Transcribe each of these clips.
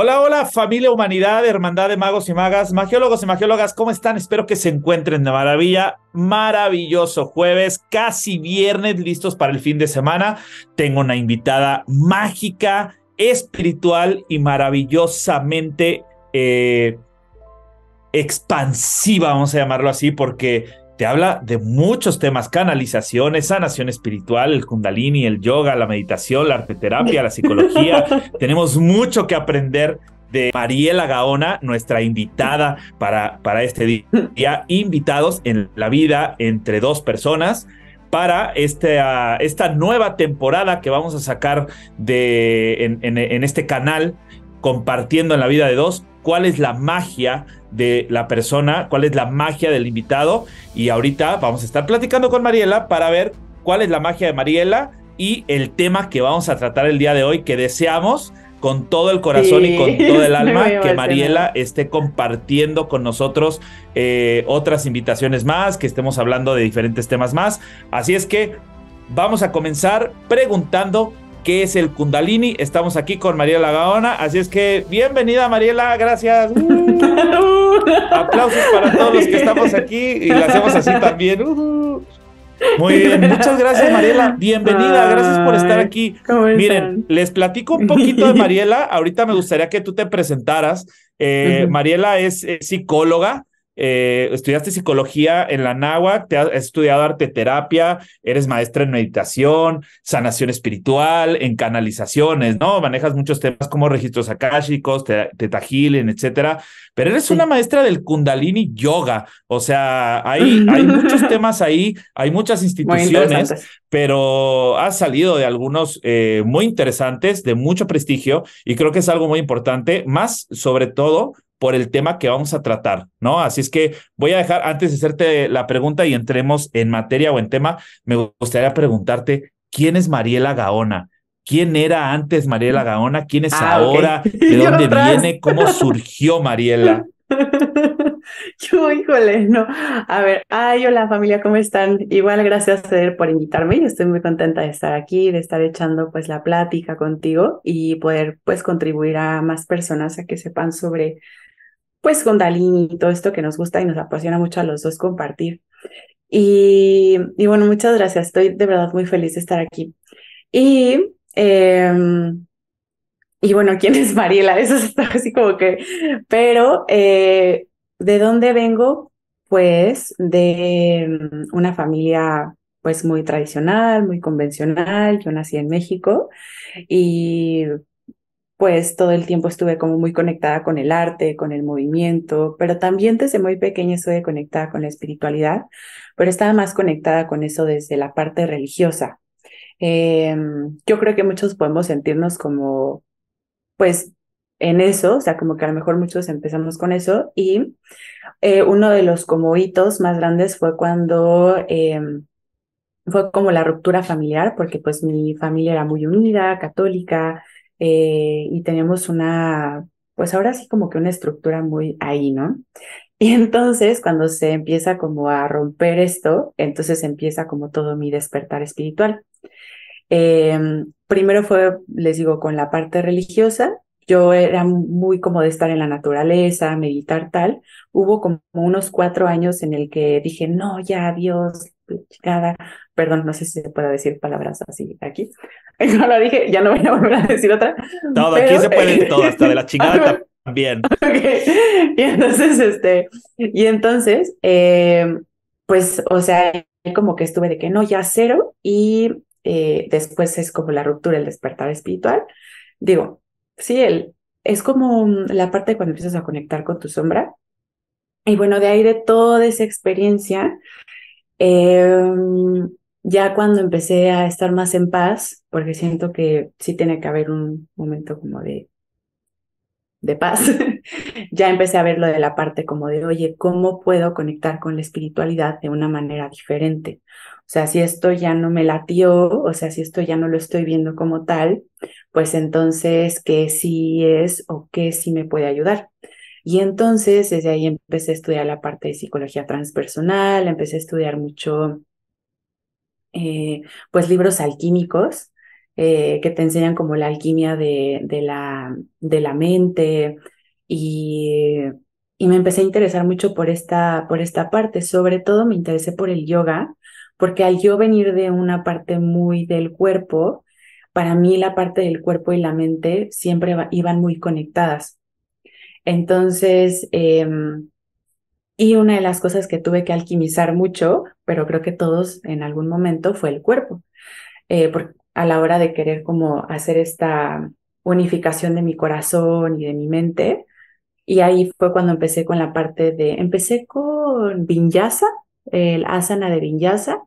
Hola, hola, familia, humanidad, hermandad de magos y magas, magiólogos y magiólogas, ¿cómo están? Espero que se encuentren de maravilla. Maravilloso jueves, casi viernes, listos para el fin de semana. Tengo una invitada mágica, espiritual y maravillosamente eh, expansiva, vamos a llamarlo así, porque te habla de muchos temas, canalizaciones, sanación espiritual, el kundalini, el yoga, la meditación, la arteterapia, la psicología. Tenemos mucho que aprender de Mariela Gaona, nuestra invitada para, para este día. Invitados en la vida entre dos personas para este, ah, esta nueva temporada que vamos a sacar de, en este canal compartiendo en la vida de dos cuál es la magia de la persona, cuál es la magia del invitado. Y ahorita vamos a estar platicando con Mariela para ver cuál es la magia de Mariela y el tema que vamos a tratar el día de hoy que deseamos con todo el corazón y con todo el alma que Mariela esté compartiendo con nosotros eh, otras invitaciones más, que estemos hablando de diferentes temas más. Así es que vamos a comenzar preguntando qué es el Kundalini. Estamos aquí con Mariela Gaona, así es que bienvenida Mariela, gracias. aplausos para todos los que estamos aquí y lo hacemos así también. muy bien, muchas gracias Mariela, bienvenida, gracias por estar aquí. Miren, les platico un poquito de Mariela, ahorita me gustaría que tú te presentaras. Eh, Mariela es eh, psicóloga, eh, estudiaste psicología en la náhuatl, te has estudiado arte terapia, eres maestra en meditación, sanación espiritual, en canalizaciones, ¿no? Manejas muchos temas como registros akáshicos, teta etcétera, pero eres una maestra del Kundalini yoga, o sea, hay, hay muchos temas ahí, hay muchas instituciones, pero has salido de algunos eh, muy interesantes, de mucho prestigio, y creo que es algo muy importante, más sobre todo por el tema que vamos a tratar, ¿no? Así es que voy a dejar, antes de hacerte la pregunta y entremos en materia o en tema, me gustaría preguntarte, ¿quién es Mariela Gaona? ¿Quién era antes Mariela Gaona? ¿Quién es ah, ahora? ¿De dónde viene? ¿Cómo surgió Mariela? Yo, híjole, no. A ver, ay, hola familia, ¿cómo están? Igual gracias por invitarme. estoy muy contenta de estar aquí, de estar echando pues la plática contigo y poder pues contribuir a más personas a que sepan sobre pues Kundalini y todo esto que nos gusta y nos apasiona mucho a los dos compartir. Y, y bueno, muchas gracias. Estoy de verdad muy feliz de estar aquí. Y, em, y bueno, ¿quién es Mariela? Eso es así como que... Pero, eh, ¿de dónde vengo? Pues de mm, una familia pues muy tradicional, muy convencional. Yo nací en México y pues todo el tiempo estuve como muy conectada con el arte, con el movimiento, pero también desde muy pequeña estuve conectada con la espiritualidad, pero estaba más conectada con eso desde la parte religiosa. Em, yo creo que muchos podemos sentirnos como, pues, en eso, o sea, como que a lo mejor muchos empezamos con eso y eh, uno de los como hitos más grandes fue cuando... Em, fue como la ruptura familiar, porque pues mi familia era muy unida, católica, eh, y tenemos una, pues ahora sí como que una estructura muy ahí, ¿no? Y entonces cuando se empieza como a romper esto, entonces empieza como todo mi despertar espiritual. Em, primero fue, les digo, con la parte religiosa yo era muy como de estar en la naturaleza, meditar tal, hubo como unos cuatro años en el que dije, no, ya, Dios chingada. perdón, no sé si se puede decir palabras así aquí, no lo dije, ya no voy a volver a decir otra. Todo, aquí se puede todo, hasta de la chingada también. Y entonces, este, y entonces, eh, pues, o sea, como que estuve de que no, ya cero, y eh, después es como la ruptura, el despertar espiritual. Digo, sí, es como la parte de cuando empiezas a conectar con tu sombra. Y bueno, de ahí de toda esa experiencia, em, ya cuando empecé a estar más en paz, porque siento que sí tiene que haber un momento como de, de paz, ya empecé a ver lo de la parte como de, oye, ¿cómo puedo conectar con la espiritualidad de una manera diferente? O sea, si esto ya no me latió, o sea, si esto ya no lo estoy viendo como tal, pues entonces, ¿qué sí es o qué sí me puede ayudar? Y entonces, desde ahí empecé a estudiar la parte de psicología transpersonal, empecé a estudiar mucho, eh, pues, libros alquímicos. Eh, que te enseñan como la alquimia de, de, la, de la mente y, y, me empecé a interesar mucho por esta, por esta parte. Sobre todo me interesé por el yoga, porque al yo venir de una parte muy del cuerpo, para mí la parte del cuerpo y la mente siempre iban muy conectadas. Entonces, em, y una de las cosas que tuve que alquimizar mucho, pero creo que todos en algún momento, fue el cuerpo. Eh, a la hora de querer como hacer esta unificación de mi corazón y de mi mente. Y ahí fue cuando empecé con la parte de, empecé con Vinyasa, el asana de Vinyasa,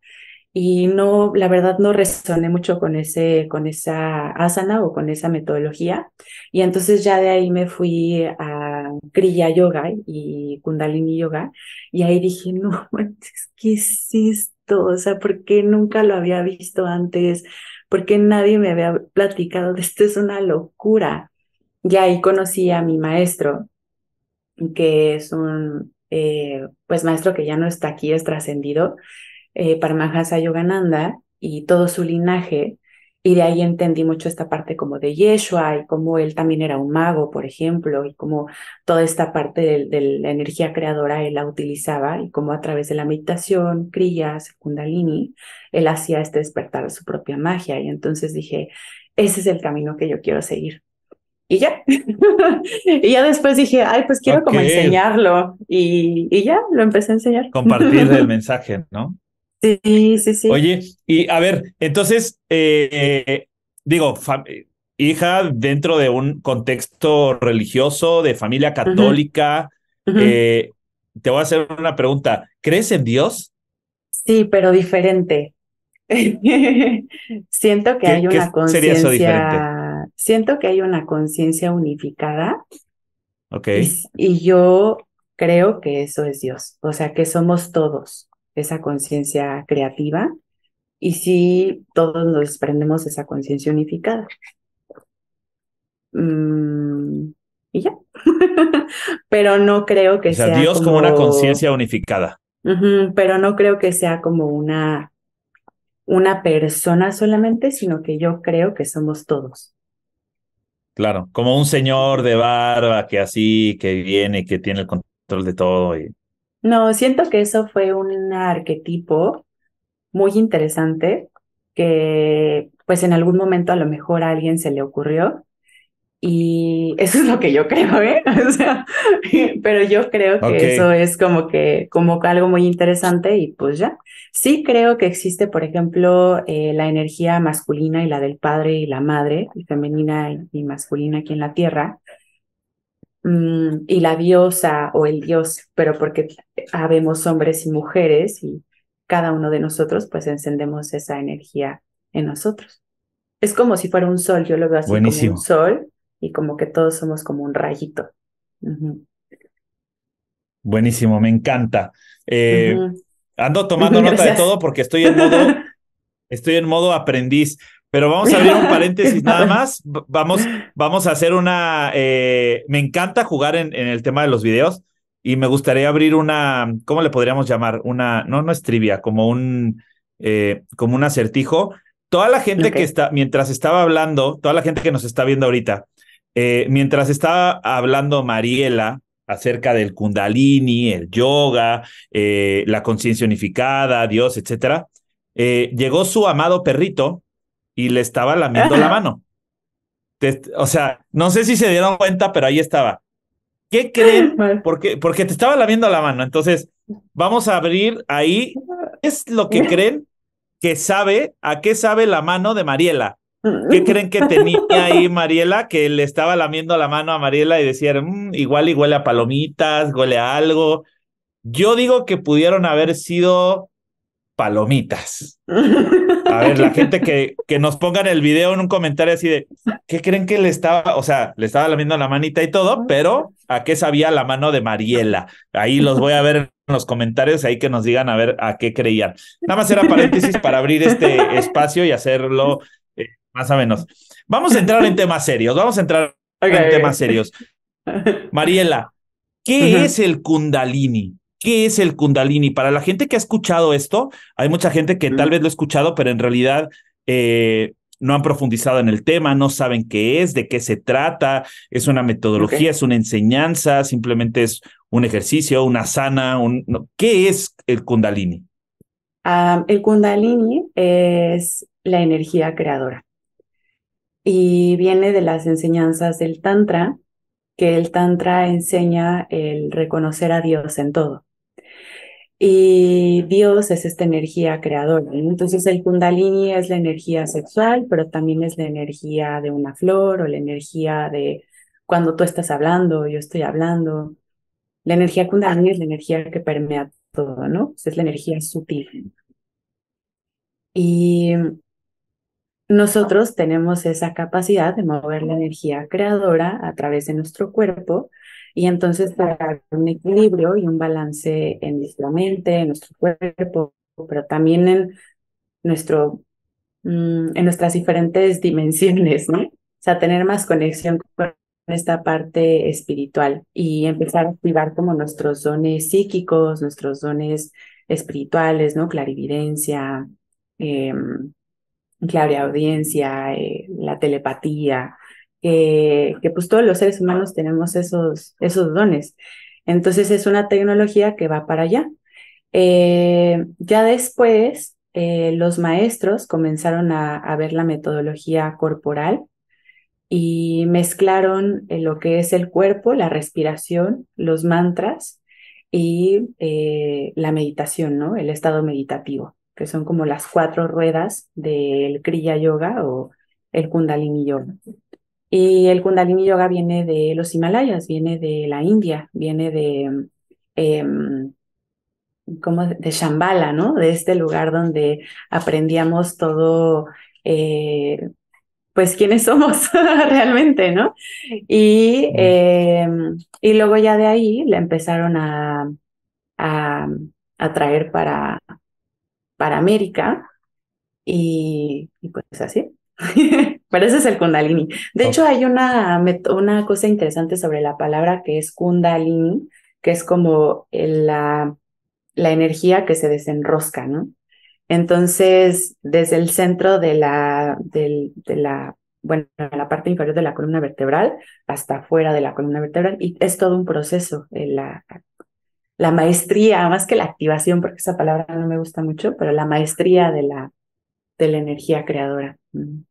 y no, la verdad no resoné mucho con, ese, con esa asana o con esa metodología. Y entonces ya de ahí me fui a Kriya Yoga y Kundalini Yoga y ahí dije, no, ¿qué es esto? O sea, ¿por qué nunca lo había visto antes? ¿Por qué nadie me había platicado de esto? Es una locura. Y ahí conocí a mi maestro, que es un eh, pues maestro que ya no está aquí, es trascendido, eh, Paramahansa Yogananda y todo su linaje, y de ahí entendí mucho esta parte como de Yeshua y cómo él también era un mago, por ejemplo, y cómo toda esta parte de, la energía creadora él la utilizaba y cómo a través de la meditación, kriyas, kundalini, él hacía este despertar su propia magia. Y entonces dije, ese es el camino que yo quiero seguir. Y ya, y ya después dije, ay, pues quiero como enseñarlo. Y, y ya, lo empecé a enseñar. Compartir el mensaje, ¿no? Sí, sí, sí. Oye, y a ver, entonces, eh, digo, hija dentro de un contexto religioso, de familia católica, eh, te voy a hacer una pregunta. ¿Crees en Dios? Sí, pero diferente. siento que hay una conciencia. Siento que hay una conciencia unificada. Ok. y yo creo que eso es Dios. O sea, que somos todos esa conciencia creativa y si todos nos prendemos esa conciencia unificada. Mm, y ya. pero no creo que sea, Dios como, una conciencia unificada. pero no creo que sea como una, una persona solamente, sino que yo creo que somos todos. Claro, como un señor de barba que así, que viene, que tiene el control de todo y no, siento que eso fue un arquetipo muy interesante que pues en algún momento a lo mejor a alguien se le ocurrió y eso es lo que yo creo, ¿eh? pero yo creo que eso es como que como algo muy interesante y pues ya. Sí creo que existe, por ejemplo, eh, la energía masculina y la del padre y la madre, y femenina y masculina aquí en la Tierra. Mm, y la diosa o el dios, pero porque habemos hombres y mujeres y cada uno de nosotros pues encendemos esa energía en nosotros. Es como si fuera un sol, yo lo veo así como un sol y como que todos somos como un rayito. Buenísimo, me encanta. Eh, ando tomando nota de todo porque estoy estoy en modo aprendiz. Pero vamos a abrir un paréntesis nada más. Vamos, vamos a hacer una. Eh, me encanta jugar en, el tema de los videos y me gustaría abrir una. ¿Cómo le podríamos llamar? Una. No, no es trivia, como un. Eh, como un acertijo. Toda la gente que está, mientras estaba hablando, toda la gente que nos está viendo ahorita, eh, mientras estaba hablando Mariela acerca del kundalini, el yoga, la conciencia unificada, Dios, etcétera, llegó su amado perrito, y le estaba lamiendo la mano. o sea, no sé si se dieron cuenta, pero ahí estaba. ¿Qué creen? Porque, porque te estaba lamiendo la mano. Entonces, vamos a abrir ahí. ¿Qué es lo que creen que sabe? ¿A qué sabe la mano de Mariela? ¿Qué creen que tenía ahí Mariela? Que le estaba lamiendo la mano a Mariela y decían, mm, igual y huele a palomitas, huele a algo. Yo digo que pudieron haber sido palomitas. A ver, la gente que, que nos pongan el video en un comentario así de, ¿qué creen que le estaba, o sea, le estaba lamiendo la manita y todo, pero a qué sabía la mano de Mariela? Ahí los voy a ver en los comentarios, ahí que nos digan a ver a qué creían. Nada más era paréntesis para abrir este espacio y hacerlo eh, más o menos. Vamos a entrar en temas serios, vamos a entrar en temas serios. Mariela, ¿qué es el kundalini? ¿Qué es el kundalini? Para la gente que ha escuchado esto, hay mucha gente que tal vez lo ha escuchado, pero en realidad eh, no han profundizado en el tema, no saben qué es, de qué se trata, es una metodología, es una enseñanza, simplemente es un ejercicio, una sana, ¿qué es el kundalini? Ah, el kundalini es la energía creadora y viene de las enseñanzas del tantra, que el tantra enseña el reconocer a Dios en todo. Y Dios es esta energía creadora. Entonces el kundalini es la energía sexual, pero también es la energía de una flor o la energía de cuando tú estás hablando, yo estoy hablando. La energía kundalini es la energía que permea todo, ¿no? Pues, es la energía sutil. Y nosotros tenemos esa capacidad de mover la energía creadora a través de nuestro cuerpo y entonces para un equilibrio y un balance en nuestra mente, en nuestro cuerpo, pero también en nuestro mm, en nuestras diferentes dimensiones, ¿no? O sea, tener más conexión con esta parte espiritual y empezar a activar como nuestros dones psíquicos, nuestros dones espirituales, ¿no? Clarividencia, em, eh, clariaudiencia, la telepatía, eh, que, pues todos los seres humanos tenemos esos, esos dones. Entonces es una tecnología que va para allá. Eh, ya después, eh, los maestros comenzaron a, ver la metodología corporal y mezclaron lo que es el cuerpo, la respiración, los mantras y la meditación, ¿no? El estado meditativo, que son como las cuatro ruedas del Kriya Yoga o el Kundalini Yoga. Y el Kundalini Yoga viene de los Himalayas, viene de la India, viene de, em, de Shambhala, ¿no? De este lugar donde aprendíamos todo, eh, pues quiénes somos realmente, ¿no? Y, em, y, luego ya de ahí la empezaron a, a, a traer para, para América y pues así. Pero ese es el kundalini. De hecho, hay una, una cosa interesante sobre la palabra que es kundalini, que es como la, la energía que se desenrosca, ¿no? Entonces, desde el centro de la, de, la, bueno, la parte inferior de la columna vertebral hasta afuera de la columna vertebral, y es todo un proceso, eh, la, la maestría, más que la activación, porque esa palabra no me gusta mucho, pero la maestría de la, de la energía creadora. Mm.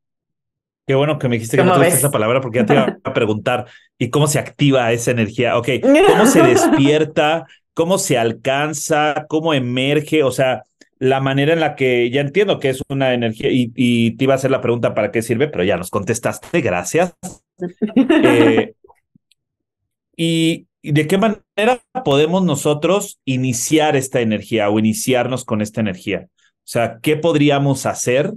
Qué bueno que me dijiste que no te esa palabra porque ya te iba a preguntar y cómo se activa esa energía. Ok, ¿cómo se despierta? ¿Cómo se alcanza? ¿Cómo emerge? O sea, la manera en la que ya entiendo que es una energía y, te iba a hacer la pregunta para qué sirve, pero ya nos contestaste, gracias. Eh, ¿Y de qué manera podemos nosotros iniciar esta energía o iniciarnos con esta energía? O sea, ¿qué podríamos hacer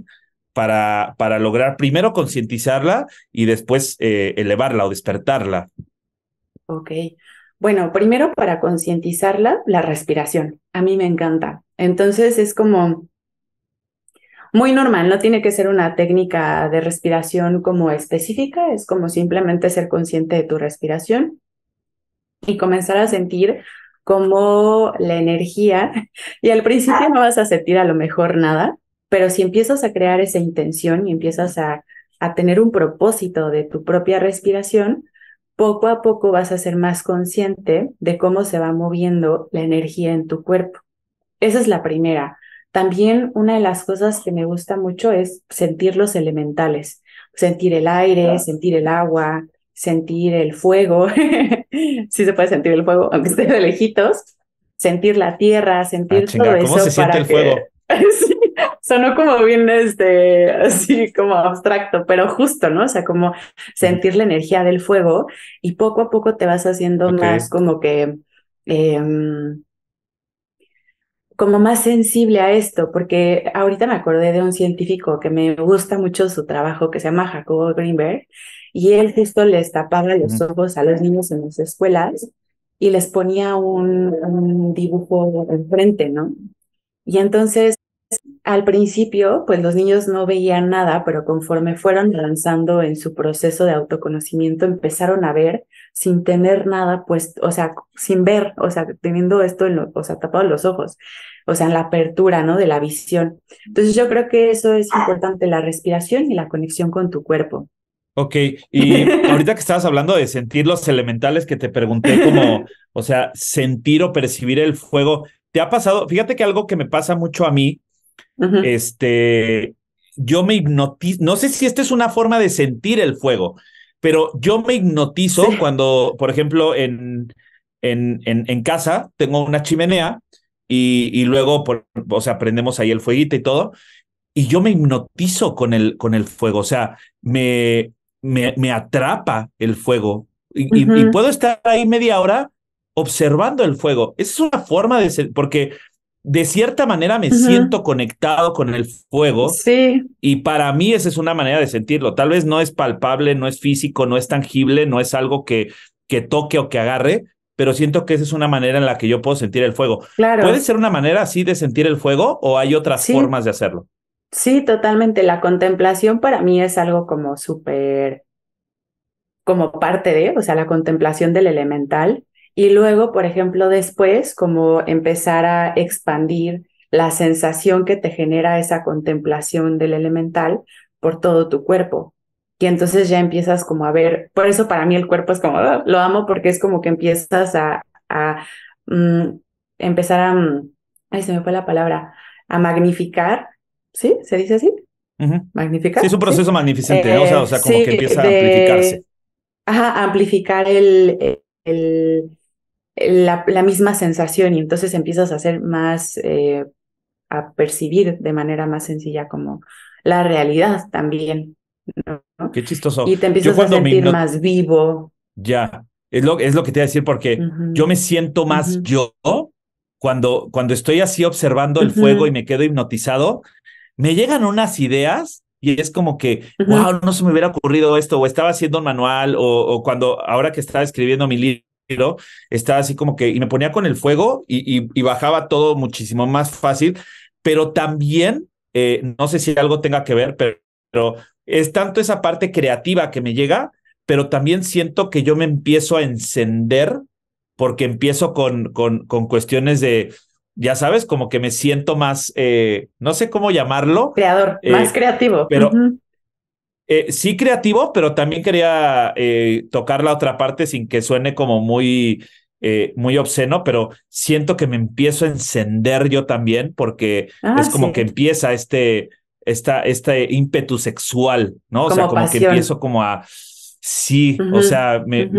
para, lograr primero concientizarla y después eh, elevarla o despertarla? Ok. Bueno, primero para concientizarla, la respiración. A mí me encanta. Entonces es como muy normal, no tiene que ser una técnica de respiración como específica, es como simplemente ser consciente de tu respiración y comenzar a sentir como la energía, y al principio no vas a sentir a lo mejor nada, pero si empiezas a crear esa intención y empiezas a, tener un propósito de tu propia respiración, poco a poco vas a ser más consciente de cómo se va moviendo la energía en tu cuerpo. Esa es la primera. También una de las cosas que me gusta mucho es sentir los elementales, sentir el aire, sentir el agua, sentir el fuego, sí se puede sentir el fuego, aunque esté de lejitos, sentir la tierra, sentir ah, todo eso. se el fuego? Sonó como bien, este, así como abstracto, pero justo, ¿no? O sea, como sentir la energía del fuego y poco a poco te vas haciendo más como que... Em, como más sensible a esto, porque ahorita me acordé de un científico que me gusta mucho su trabajo, que se llama Jacob Greenberg, y él justo les tapaba los ojos a los niños en las escuelas y les ponía un, un dibujo enfrente, ¿no? Y entonces al principio, pues los niños no veían nada, pero conforme fueron avanzando en su proceso de autoconocimiento, empezaron a ver sin tener nada, pues, o sea, sin ver, o sea, teniendo esto, en o sea, tapado los ojos, o sea, en la apertura, ¿no? De la visión. Entonces yo creo que eso es importante, la respiración y la conexión con tu cuerpo. Ok, y ahorita que estabas hablando de sentir los elementales que te pregunté, como, o sea, sentir o percibir el fuego, ¿te ha pasado? Fíjate que algo que me pasa mucho a mí, este, yo me hipnotizo, no sé si esta es una forma de sentir el fuego, pero yo me hipnotizo cuando, por ejemplo, en, en, en, casa tengo una chimenea y, luego, o sea, prendemos ahí el fueguito y todo, y yo me hipnotizo con el, con el fuego, o sea, me, me, atrapa el fuego y, puedo estar ahí media hora observando el fuego. Esa es una forma de ser, porque de cierta manera me siento conectado con el fuego. Sí. Y para mí esa es una manera de sentirlo. Tal vez no es palpable, no es físico, no es tangible, no es algo que, que toque o que agarre, pero siento que esa es una manera en la que yo puedo sentir el fuego. Claro. ¿Puede ser una manera así de sentir el fuego o hay otras formas de hacerlo? Sí, totalmente. La contemplación para mí es algo como súper, como parte de, o sea, la contemplación del elemental y luego, por ejemplo, después, como empezar a expandir la sensación que te genera esa contemplación del elemental por todo tu cuerpo. Y entonces ya empiezas como a ver, por eso para mí el cuerpo es como, ah, lo amo porque es como que empiezas a, mm, empezar a, ahí mm, ay, se me fue la palabra, a magnificar, ¿sí? ¿Se dice así? Magnificar. Sí, es un proceso magnificente, o, sea, o sea, como eh, que empieza a amplificarse. Ajá, amplificar el la, misma sensación y entonces empiezas a ser más, eh, a percibir de manera más sencilla como la realidad también. Qué chistoso. Y te empiezas a sentir más vivo. Ya, es lo, es lo que te iba a decir porque yo me siento más yo cuando, cuando estoy así observando el fuego y me quedo hipnotizado. Me llegan unas ideas y es como que, wow, no se me hubiera ocurrido esto, o estaba haciendo un manual, o, cuando ahora que estaba escribiendo mi libro pero estaba así como que, y me ponía con el fuego y, bajaba todo muchísimo más fácil, pero también, eh, no sé si algo tenga que ver, pero, es tanto esa parte creativa que me llega, pero también siento que yo me empiezo a encender porque empiezo con, con, con cuestiones de, ya sabes, como que me siento más, eh, no sé cómo llamarlo. Creador, eh, más creativo. Pero, eh, sí creativo, pero también quería eh, tocar la otra parte sin que suene como muy, eh, muy obsceno, pero siento que me empiezo a encender yo también porque ah, es como que empieza este, esta, este ímpetu sexual, ¿no? o sea, como que empiezo como a, sí, o sea, me...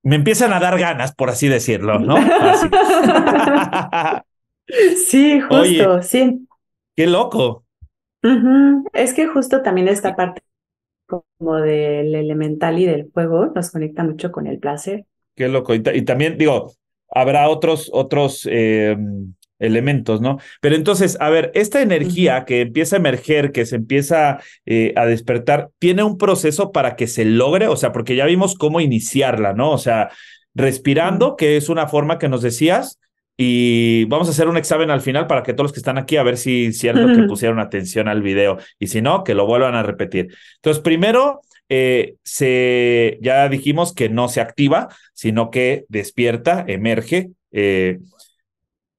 Me empiezan a dar ganas, por así decirlo, ¿no? sí, justo, sí. Qué loco. Es que justo también esta parte como del elemental y del fuego nos conecta mucho con el placer. Qué loco. Y, también, digo, habrá otros, otros eh, elementos, ¿no? Pero entonces, a ver, esta energía que empieza a emerger, que se empieza eh, a despertar, ¿tiene un proceso para que se logre? O sea, porque ya vimos cómo iniciarla, ¿no? O sea, respirando, que es una forma que nos decías, y vamos a hacer un examen al final para que todos los que están aquí a ver si es cierto que pusieron atención al video y si no, que lo vuelvan a repetir. Entonces, primero, eh, se, ya dijimos que no se activa, sino que despierta, emerge. Eh,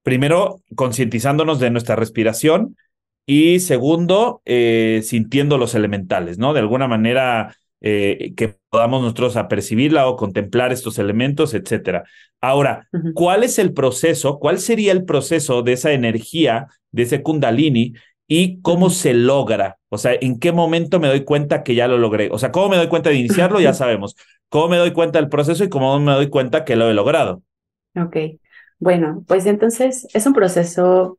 primero, concientizándonos de nuestra respiración y segundo, eh, sintiendo los elementales, ¿no? De alguna manera eh, que podamos nosotros apercibirla o contemplar estos elementos, etcétera. Ahora, ¿cuál es el proceso? ¿Cuál sería el proceso de esa energía, de ese kundalini? ¿Y cómo se logra? O sea, ¿en qué momento me doy cuenta que ya lo logré? O sea, ¿cómo me doy cuenta de iniciarlo? Ya sabemos. ¿Cómo me doy cuenta del proceso y cómo me doy cuenta que lo he logrado? Ok. Bueno, pues entonces es un proceso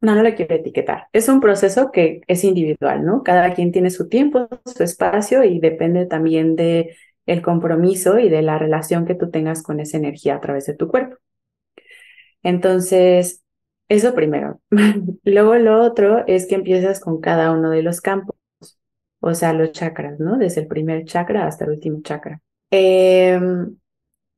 no, no le quiero etiquetar. Es un proceso que es individual, ¿no? Cada quien tiene su tiempo, su espacio y depende también de el compromiso y de la relación que tú tengas con esa energía a través de tu cuerpo. Entonces, eso primero. Luego lo otro es que empiezas con cada uno de los campos, o sea, los chakras, ¿no? Desde el primer chakra hasta el último chakra. Eh,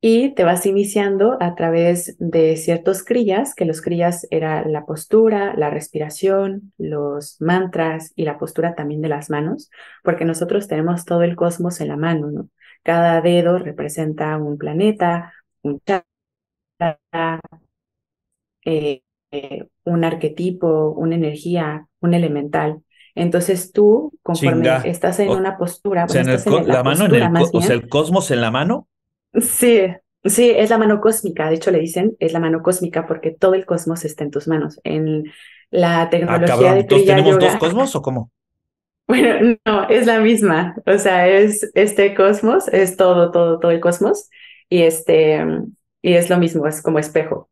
y te vas iniciando a través de ciertos crías que los crías era la postura, la respiración, los mantras y la postura también de las manos, porque nosotros tenemos todo el cosmos en la mano, ¿no? Cada dedo representa un planeta, un chakra, eh, eh, un arquetipo, una energía, un elemental. Entonces tú, conforme estás en una postura, la, mano o el cosmos en la mano Sí, sí, es la mano cósmica, de hecho le dicen, es la mano cósmica porque todo el cosmos está en tus manos. En la ah, tecnología ah, de ¿Tenemos dos cosmos o cómo? Bueno, no, es la misma, o sea, es este cosmos, es todo, todo, todo el cosmos y este, y es lo mismo, es como espejo.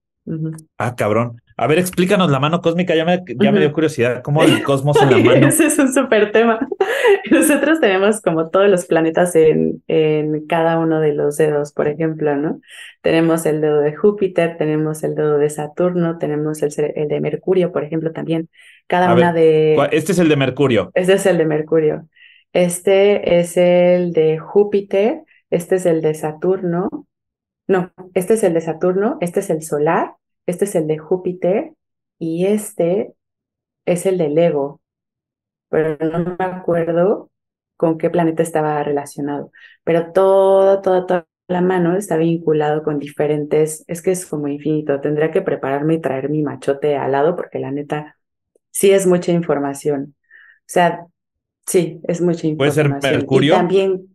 Ah, cabrón. A ver, explícanos la mano cósmica, ya me, dio curiosidad, ¿cómo el cosmos en la mano? Ese es un súper tema. Nosotros tenemos como todos los planetas en, cada uno de los dedos, por ejemplo, ¿no? Tenemos el dedo de Júpiter, tenemos el dedo de Saturno, tenemos el, el de Mercurio, por ejemplo, también. Cada una de... Este es el de Mercurio. Este es el de Mercurio. Este es el de Júpiter, este es el de Saturno. No, este es el de Saturno, este es el solar este es el de Júpiter y este es el del ego, pero no me acuerdo con qué planeta estaba relacionado. Pero toda, toda, toda la mano está vinculado con diferentes, es que es como infinito, tendría que prepararme y traer mi machote al lado porque la neta sí es mucha información. O sea, sí, es mucha información. Puede ser Mercurio. también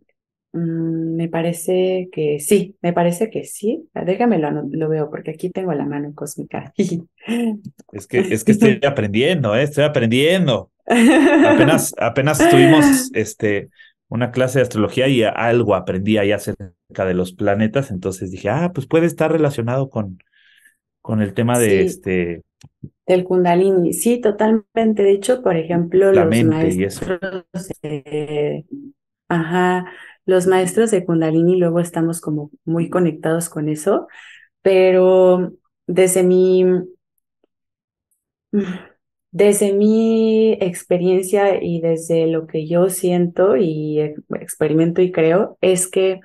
Mm, me parece que sí, me parece que sí. Déjamelo, lo, veo porque aquí tengo la mano cósmica. es, que, es que estoy aprendiendo, ¿eh? estoy aprendiendo. Apenas, apenas tuvimos este, una clase de astrología y algo aprendí allá acerca de los planetas, entonces dije, ah, pues puede estar relacionado con, con el tema de este... Del kundalini, sí, totalmente. De hecho, por ejemplo, la los mente eh, ajá, los maestros de Kundalini luego estamos como muy conectados con eso, pero desde mi, desde mi experiencia y desde lo que yo siento y experimento y creo, es que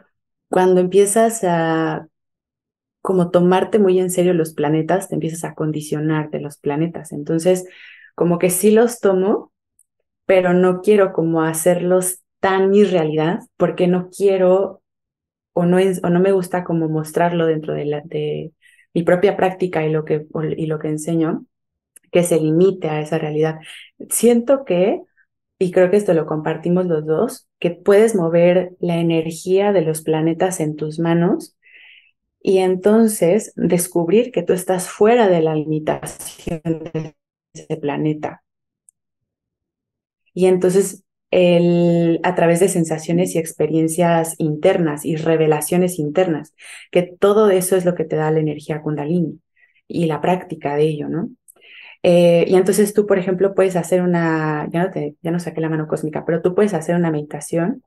cuando empiezas a como tomarte muy en serio los planetas, te empiezas a condicionar de los planetas. Entonces, como que sí los tomo, pero no quiero como hacerlos tan mi realidad porque no quiero o no, no me gusta como mostrarlo dentro de, la, de mi propia práctica y lo, que, y lo que enseño, que se limite a esa realidad. Siento que, y creo que esto lo compartimos los dos, que puedes mover la energía de los planetas en tus manos y entonces descubrir que tú estás fuera de la limitación de ese planeta. Y entonces el, a través de sensaciones y experiencias internas y revelaciones internas, que todo eso es lo que te da la energía kundalini y la práctica de ello, ¿no? Eh, y entonces tú, por ejemplo, puedes hacer una, ya no, ya no saqué la mano cósmica, pero tú puedes hacer una meditación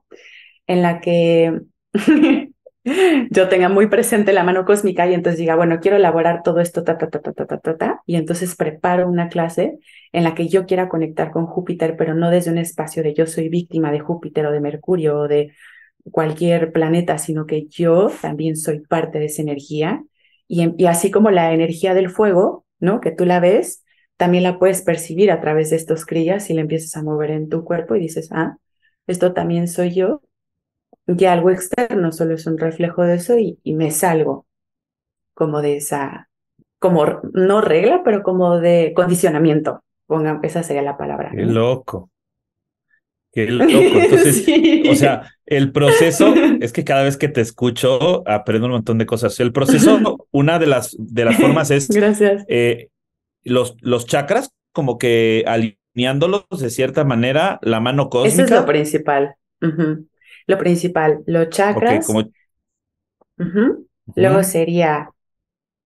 en la que yo tenga muy presente la mano cósmica y entonces diga, bueno, quiero elaborar todo esto, ta, ta, ta, ta, ta, y entonces preparo una clase en la que yo quiera conectar con Júpiter, pero no desde un espacio de yo soy víctima de Júpiter o de Mercurio o de cualquier planeta, sino que yo también soy parte de esa energía. Y, así como la energía del fuego, ¿no? Que tú la ves, también la puedes percibir a través de estos crías y le empiezas a mover en tu cuerpo y dices, ah, esto también soy yo que algo externo solo es un reflejo de eso y, me salgo como de esa, como no regla, pero como de condicionamiento. Pongan, esa sería la palabra. Qué loco. Qué loco. Entonces, o sea, el proceso es que cada vez que te escucho aprendo un montón de cosas. El proceso, una de las, de las formas es. Gracias. Eh, los, los chakras, como que alineándolos de cierta manera, la mano cósmica. Eso es lo principal lo principal, los chakras. Luego sería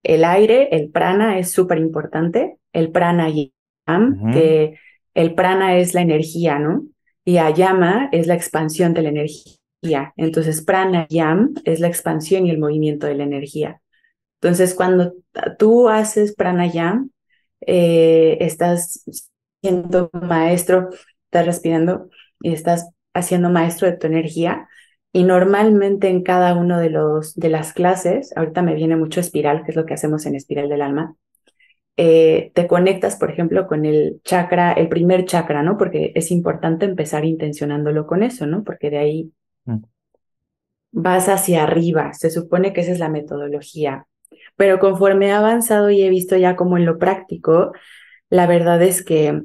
el aire, el prana es súper importante, el prana que el prana es la energía, ¿no? Y ayama es la expansión de la energía. Entonces, prana es la expansión y el movimiento de la energía. Entonces, cuando tú haces pranayam, eh, estás siendo maestro, estás respirando y estás haciendo maestro de tu energía y normalmente en cada uno de los de las clases, ahorita me viene mucho espiral, que es lo que hacemos en Espiral del Alma. Eh, te conectas, por ejemplo, con el chakra, el primer chakra, ¿no? Porque es importante empezar intencionándolo con eso, ¿no? Porque de ahí mm. vas hacia arriba, se supone que esa es la metodología. Pero conforme he avanzado y he visto ya como en lo práctico, la verdad es que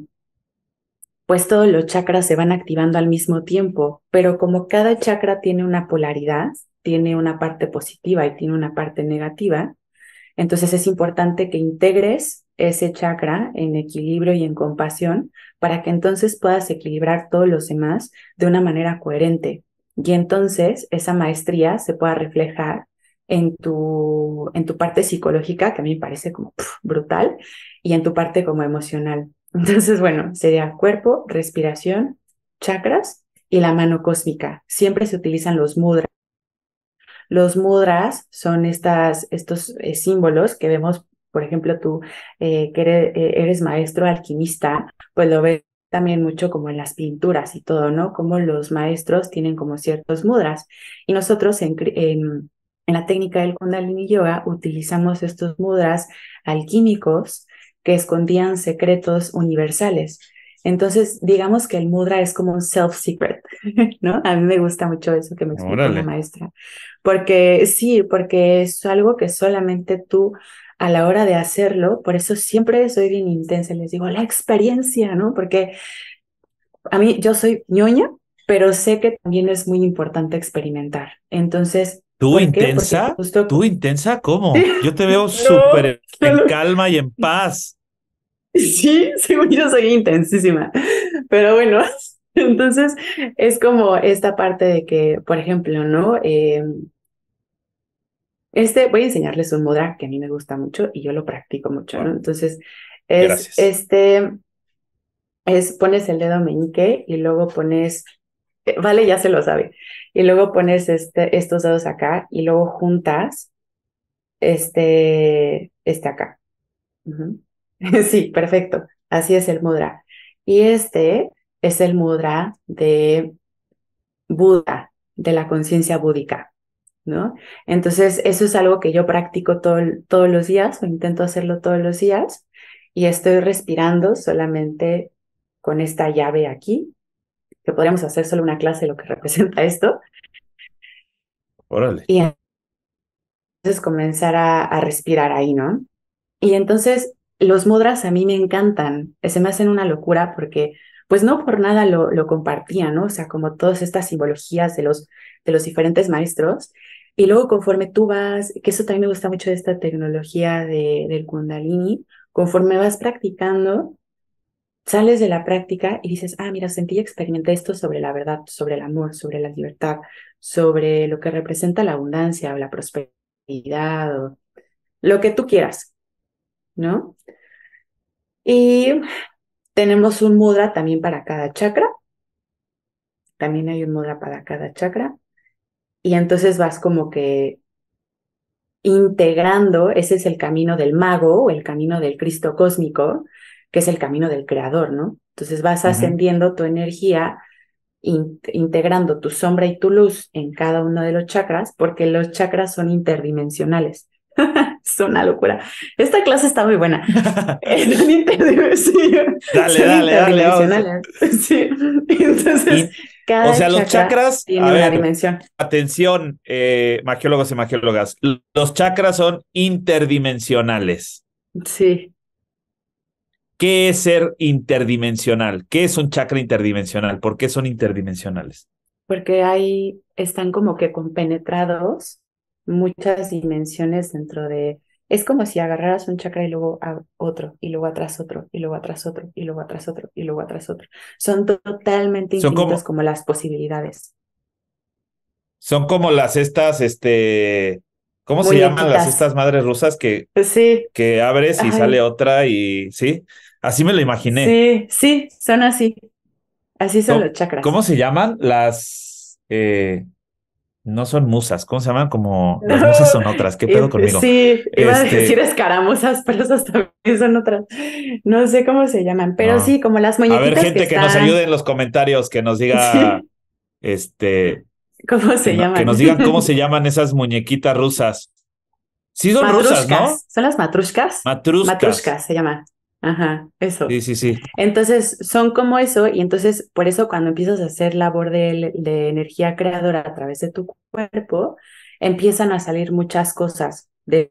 pues todos los chakras se van activando al mismo tiempo, pero como cada chakra tiene una polaridad, tiene una parte positiva y tiene una parte negativa, entonces es importante que integres ese chakra en equilibrio y en compasión para que entonces puedas equilibrar todos los demás de una manera coherente. Y entonces esa maestría se pueda reflejar en tu, en tu parte psicológica, que a mí me parece como brutal, y en tu parte como emocional. Entonces, bueno, sería cuerpo, respiración, chakras y la mano cósmica. Siempre se utilizan los mudras. Los mudras son estas, estos eh, símbolos que vemos, por ejemplo, tú eh, eh, eres, maestro alquimista, pues lo ves también mucho como en las pinturas y todo, ¿no? Como los maestros tienen como ciertos mudras. Y nosotros en la técnica del Kundalini Yoga utilizamos estos mudras alquímicos que escondían secretos universales. Entonces, digamos que el mudra es como un self-secret, ¿no? A mí me gusta mucho eso que me explica la maestra. Porque sí, porque es algo que solamente tú a la hora de hacerlo, por eso siempre soy bien intensa, les digo, la experiencia, ¿no? Porque a mí yo soy ñoña, pero sé que también es muy importante experimentar. Entonces, ¿Tú intensa? ¿Tú intensa cómo? Yo te veo súper en calma y en paz. Sí, según yo soy intensísima, pero bueno, entonces es como esta parte de que, por ejemplo, ¿no? Em, este, voy a enseñarles un mudra que a mí me gusta mucho y yo lo practico mucho, ¿no? Entonces, es este, es pones el dedo meñique y luego pones eh, vale, ya se lo sabe. Y luego pones este, estos dedos acá y luego juntas este, este acá. sí, perfecto. Así es el mudra. Y este es el mudra de Buda, de la conciencia búdica, ¿no? Entonces, eso es algo que yo practico todos los días o intento hacerlo todos los días y estoy respirando solamente con esta llave aquí que podríamos hacer solo una clase de lo que representa esto. Órale. Y entonces comenzar a, a respirar ahí, ¿no? Y entonces los mudras a mí me encantan, eh, se me hacen una locura porque pues no por nada lo, lo compartían, ¿no? O sea, como todas estas simbologías de los, de los diferentes maestros. Y luego conforme tú vas, que eso también me gusta mucho de esta tecnología de, del kundalini, conforme vas practicando, sales de la práctica y dices, ah, mira, sentí y experimenté esto sobre la verdad, sobre el amor, sobre la libertad, sobre lo que representa la abundancia o la prosperidad o lo que tú quieras, ¿no? Y tenemos un mudra también para cada chakra. También hay un mudra para cada chakra. Y entonces vas como que integrando, ese es el camino del mago o el camino del Cristo cósmico, que es el camino del creador, ¿no? Entonces vas ascendiendo tu energía, integrando tu sombra y tu luz en cada uno de los chakras, porque los chakras son interdimensionales. es una locura. Esta clase está muy buena. Eh, son interdimensionales. Dale, dale, Dale, sí. Entonces, cada o sea, los chakras tiene una dimensión. Atención, eh, magiólogos y magiólogas. Los chakras son interdimensionales. Sí. ¿Qué es ser interdimensional? ¿Qué es un chakra interdimensional? ¿Por qué son interdimensionales? Porque ahí están como que compenetrados muchas dimensiones dentro de... Es como si agarraras un chakra y luego a otro, y luego atrás otro, y luego atrás otro, y luego atrás otro, y luego atrás otro. Son totalmente infinitas como, las posibilidades. Son como las estas, este... ¿Cómo se llaman las estas madres rusas que, sí. que abres y sale otra y sí? Así me lo imaginé. Sí, sí, son así. Así son los chakras. ¿Cómo se llaman las... Eh, no son musas, ¿cómo se llaman? Como las musas son otras, ¿qué pedo eh, conmigo? Sí, iba a este decir escaramuzas, pero esas también son otras. No sé cómo se llaman, pero sí, como las muñequitas. A ver, gente que, nos ayude en los comentarios, que nos diga, este. ¿Cómo se llama? llaman? que nos digan cómo se llaman esas muñequitas rusas. Sí, son rusas, ¿no? Son las matruscas. Matruscas. Matrushkas se llaman. Ajá, eso. Sí, sí, sí. Entonces, son como eso, y entonces, por eso cuando empiezas a hacer labor de, de energía creadora a través de tu cuerpo, empiezan a salir muchas cosas de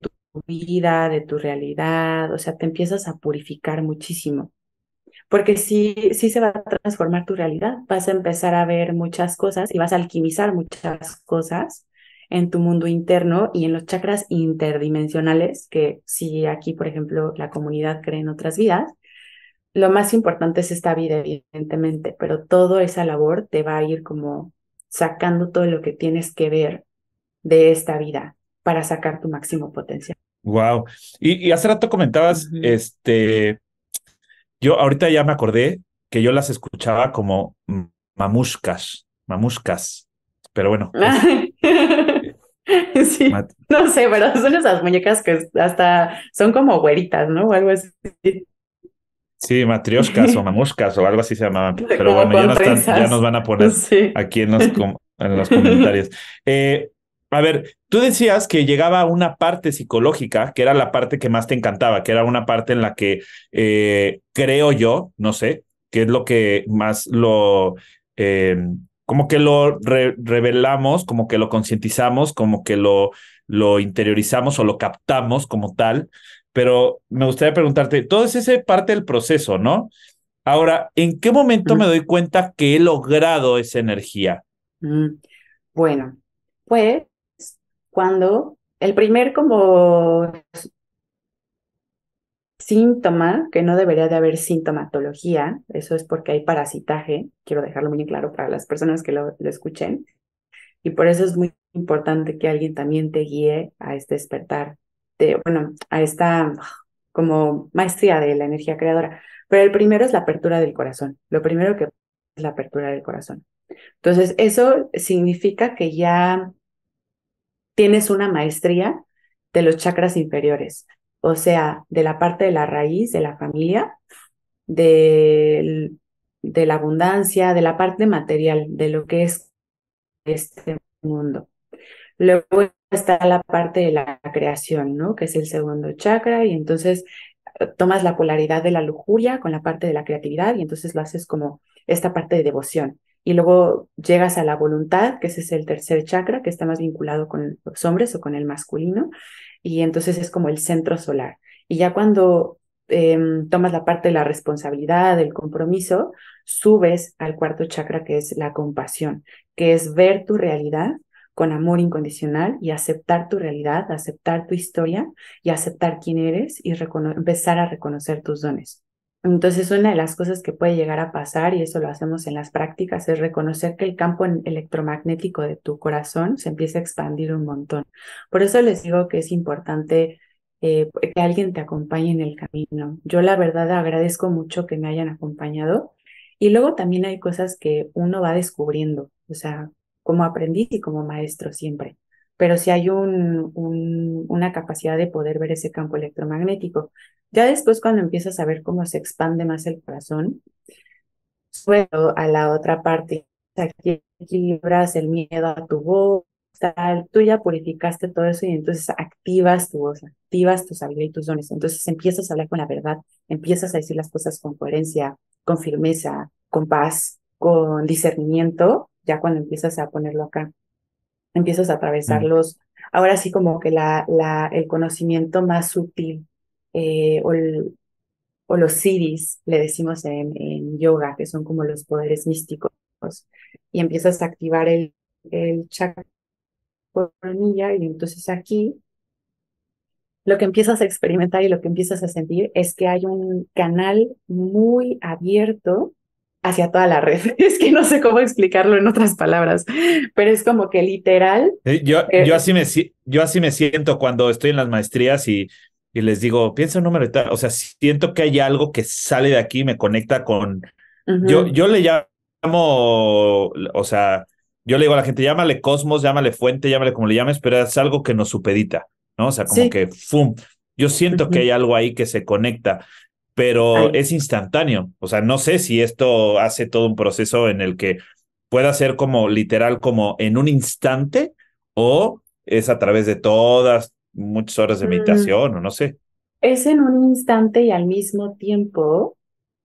tu vida, de tu realidad, o sea, te empiezas a purificar muchísimo. Porque sí, sí se va a transformar tu realidad, vas a empezar a ver muchas cosas y vas a alquimizar muchas cosas en tu mundo interno y en los chakras interdimensionales, que si aquí, por ejemplo, la comunidad cree en otras vidas, lo más importante es esta vida, evidentemente, pero toda esa labor te va a ir como sacando todo lo que tienes que ver de esta vida para sacar tu máximo potencial. Wow. Y, hace rato comentabas, este, yo ahorita ya me acordé que yo las escuchaba como mamuscas mamuscas pero bueno. Sí, no sé, pero son esas muñecas que hasta son como güeritas, ¿no? O algo así. Sí, matrioscas o mamuscas o algo así se llamaban. Pero bueno, ya nos, van a poner aquí en los, en los comentarios. Eh, a ver, tú decías que llegaba una parte psicológica, que era la parte que más te encantaba, que era una parte en la que eh, creo yo, no sé, que es lo que más lo em, como que lo revelamos, como que lo concientizamos, como que lo, lo interiorizamos o lo captamos como tal. Pero me gustaría preguntarte, todo es ese parte del proceso, ¿no? Ahora, ¿en qué momento me doy cuenta que he logrado esa energía? Mm, bueno, pues cuando el primer como síntoma, que no debería de haber sintomatología, eso es porque hay parasitaje, quiero dejarlo muy claro para las personas que lo, escuchen, y por eso es muy importante que alguien también te guíe a este despertar, de, bueno, a esta como maestría de la energía creadora. Pero el primero es la apertura del corazón, lo primero que es la apertura del corazón. Entonces, eso significa que ya tienes una maestría de los chakras inferiores, o sea, de la parte de la raíz, de la familia, de, la abundancia, de la parte material, de lo que es este mundo. Luego está la parte de la creación, ¿no? Que es el segundo chakra y entonces eh, tomas la polaridad de la lujuria con la parte de la creatividad y entonces lo haces como esta parte de devoción. Y luego llegas a la voluntad, que ese es el tercer chakra, que está más vinculado con los hombres o con el masculino, y entonces es como el centro solar. Y ya cuando em, tomas la parte de la responsabilidad, del compromiso, subes al cuarto chakra que es la compasión, que es ver tu realidad con amor incondicional y aceptar tu realidad, aceptar tu historia y aceptar quién eres y empezar a reconocer tus dones. Entonces, una de las cosas que puede llegar a pasar, y eso lo hacemos en las prácticas, es reconocer que el campo electromagnético de tu corazón se empieza a expandir un montón. Por eso les digo que es importante eh, pues, que alguien te acompañe en el camino. Yo la verdad agradezco mucho que me hayan acompañado. Y luego también hay cosas que uno va descubriendo, o sea, como aprendiz y como maestro siempre pero sí hay un, una capacidad de poder ver ese campo electromagnético. Ya después cuando empiezas a ver cómo se expande más el corazón, suelo a la otra parte, aquí equilibras el miedo a tu voz, tal, tú ya purificaste todo eso y entonces activas tu voz, activas tus habilidades y tus dones. Entonces empiezas a hablar con la verdad, empiezas a decir las cosas con coherencia, con firmeza, con paz, con discernimiento, ya cuando empiezas a ponerlo acá empiezas a atravesarlos, mm. ahora sí como que la, la, el conocimiento más sutil eh, o, los siddhis, le decimos en, yoga, que son como los poderes místicos, y empiezas a activar el, el chakra y entonces aquí lo que empiezas a experimentar y lo que empiezas a sentir es que hay un canal muy abierto hacia toda la red. Es que no sé cómo explicarlo en otras palabras, pero es como que literal. Eh, yo, eh, yo, así, me, yo así me siento cuando estoy en las maestrías y, y les digo, piensa un número y tal. O sea, siento que hay algo que sale de aquí, me conecta con... yo, yo le llamo, o sea, yo le digo a la gente, llámale cosmos, llámale fuente, llámale como le llames, pero es algo que nos supedita, ¿no? O sea, como que, ¡fum! Yo siento que hay algo ahí que se conecta pero es instantáneo. O sea, no sé si esto hace todo un proceso en el que pueda ser como literal, como en un instante, o es a través de todas, muchas horas de mm. meditación, o no sé. Es en un instante y al mismo tiempo,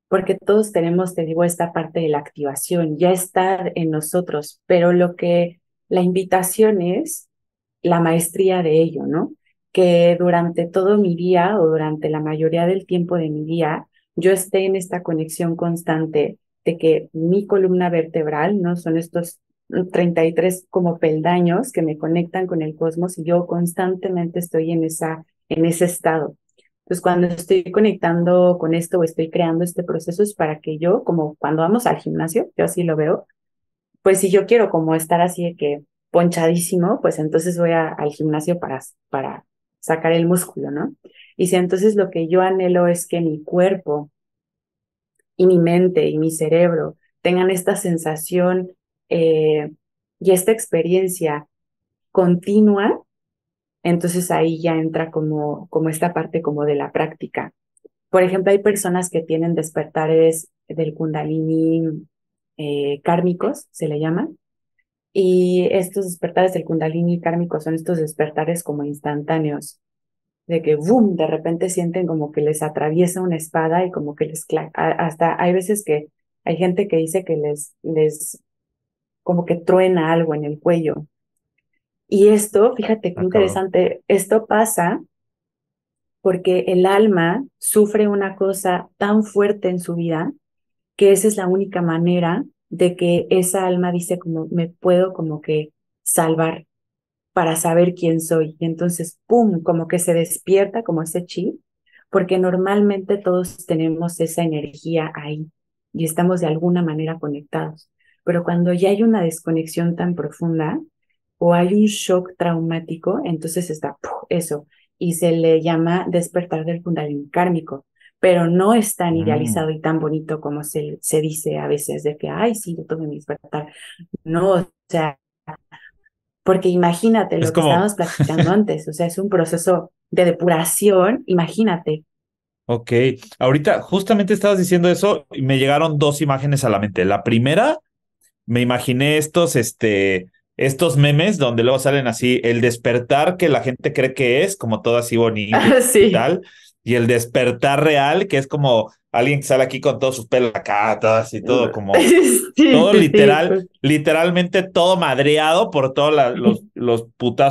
porque todos tenemos, te digo, esta parte de la activación, ya estar en nosotros, pero lo que la invitación es la maestría de ello, ¿no? que durante todo mi día o durante la mayoría del tiempo de mi día yo esté en esta conexión constante de que mi columna vertebral, ¿no? Son estos 33 mm, como peldaños que me conectan con el cosmos y yo constantemente estoy en, esa, en ese estado. Entonces, cuando estoy conectando con esto o estoy creando este proceso es para que yo, como cuando vamos al gimnasio, yo así lo veo, pues si yo quiero como estar así de que ponchadísimo, pues entonces voy al gimnasio para, para sacar el músculo, ¿no? Y si entonces lo que yo anhelo es que mi cuerpo y mi mente y mi cerebro tengan esta sensación eh, y esta experiencia continua, entonces ahí ya entra como, como esta parte como de la práctica. Por ejemplo, hay personas que tienen despertares del kundalini eh, kármicos, se le llaman, y estos despertares del kundalini kármico son estos despertares como instantáneos, de que boom, de repente sienten como que les atraviesa una espada y como que les hasta hay veces que hay gente que dice que les les como que truena algo en el cuello. Y esto, fíjate qué interesante, esto pasa porque el alma sufre una cosa tan fuerte en su vida que esa es la única manera de que esa alma dice como me puedo como que salvar para saber quién soy. Y entonces, ¡pum!, como que se despierta como ese chip, porque normalmente todos tenemos esa energía ahí y estamos de alguna manera conectados. Pero cuando ya hay una desconexión tan profunda o hay un shock traumático, entonces está ¡pum! eso y se le llama despertar del kundalini kármico pero no es tan mm. idealizado y tan bonito como se, se dice a veces de que, ay, sí, yo tuve mi despertar. No, o sea, porque imagínate lo que estábamos platicando antes, o sea, es un proceso de depuración, imagínate. Ok, ahorita justamente estabas diciendo eso y me llegaron dos imágenes a la mente. La primera, me imaginé estos, este, estos memes donde luego salen así el despertar que la gente cree que es, como todo así bonito y tal y el despertar real, que es como alguien que sale aquí con todos sus pelos acá, todo todo como, todo literal, pues. literalmente todo madreado por todos los, los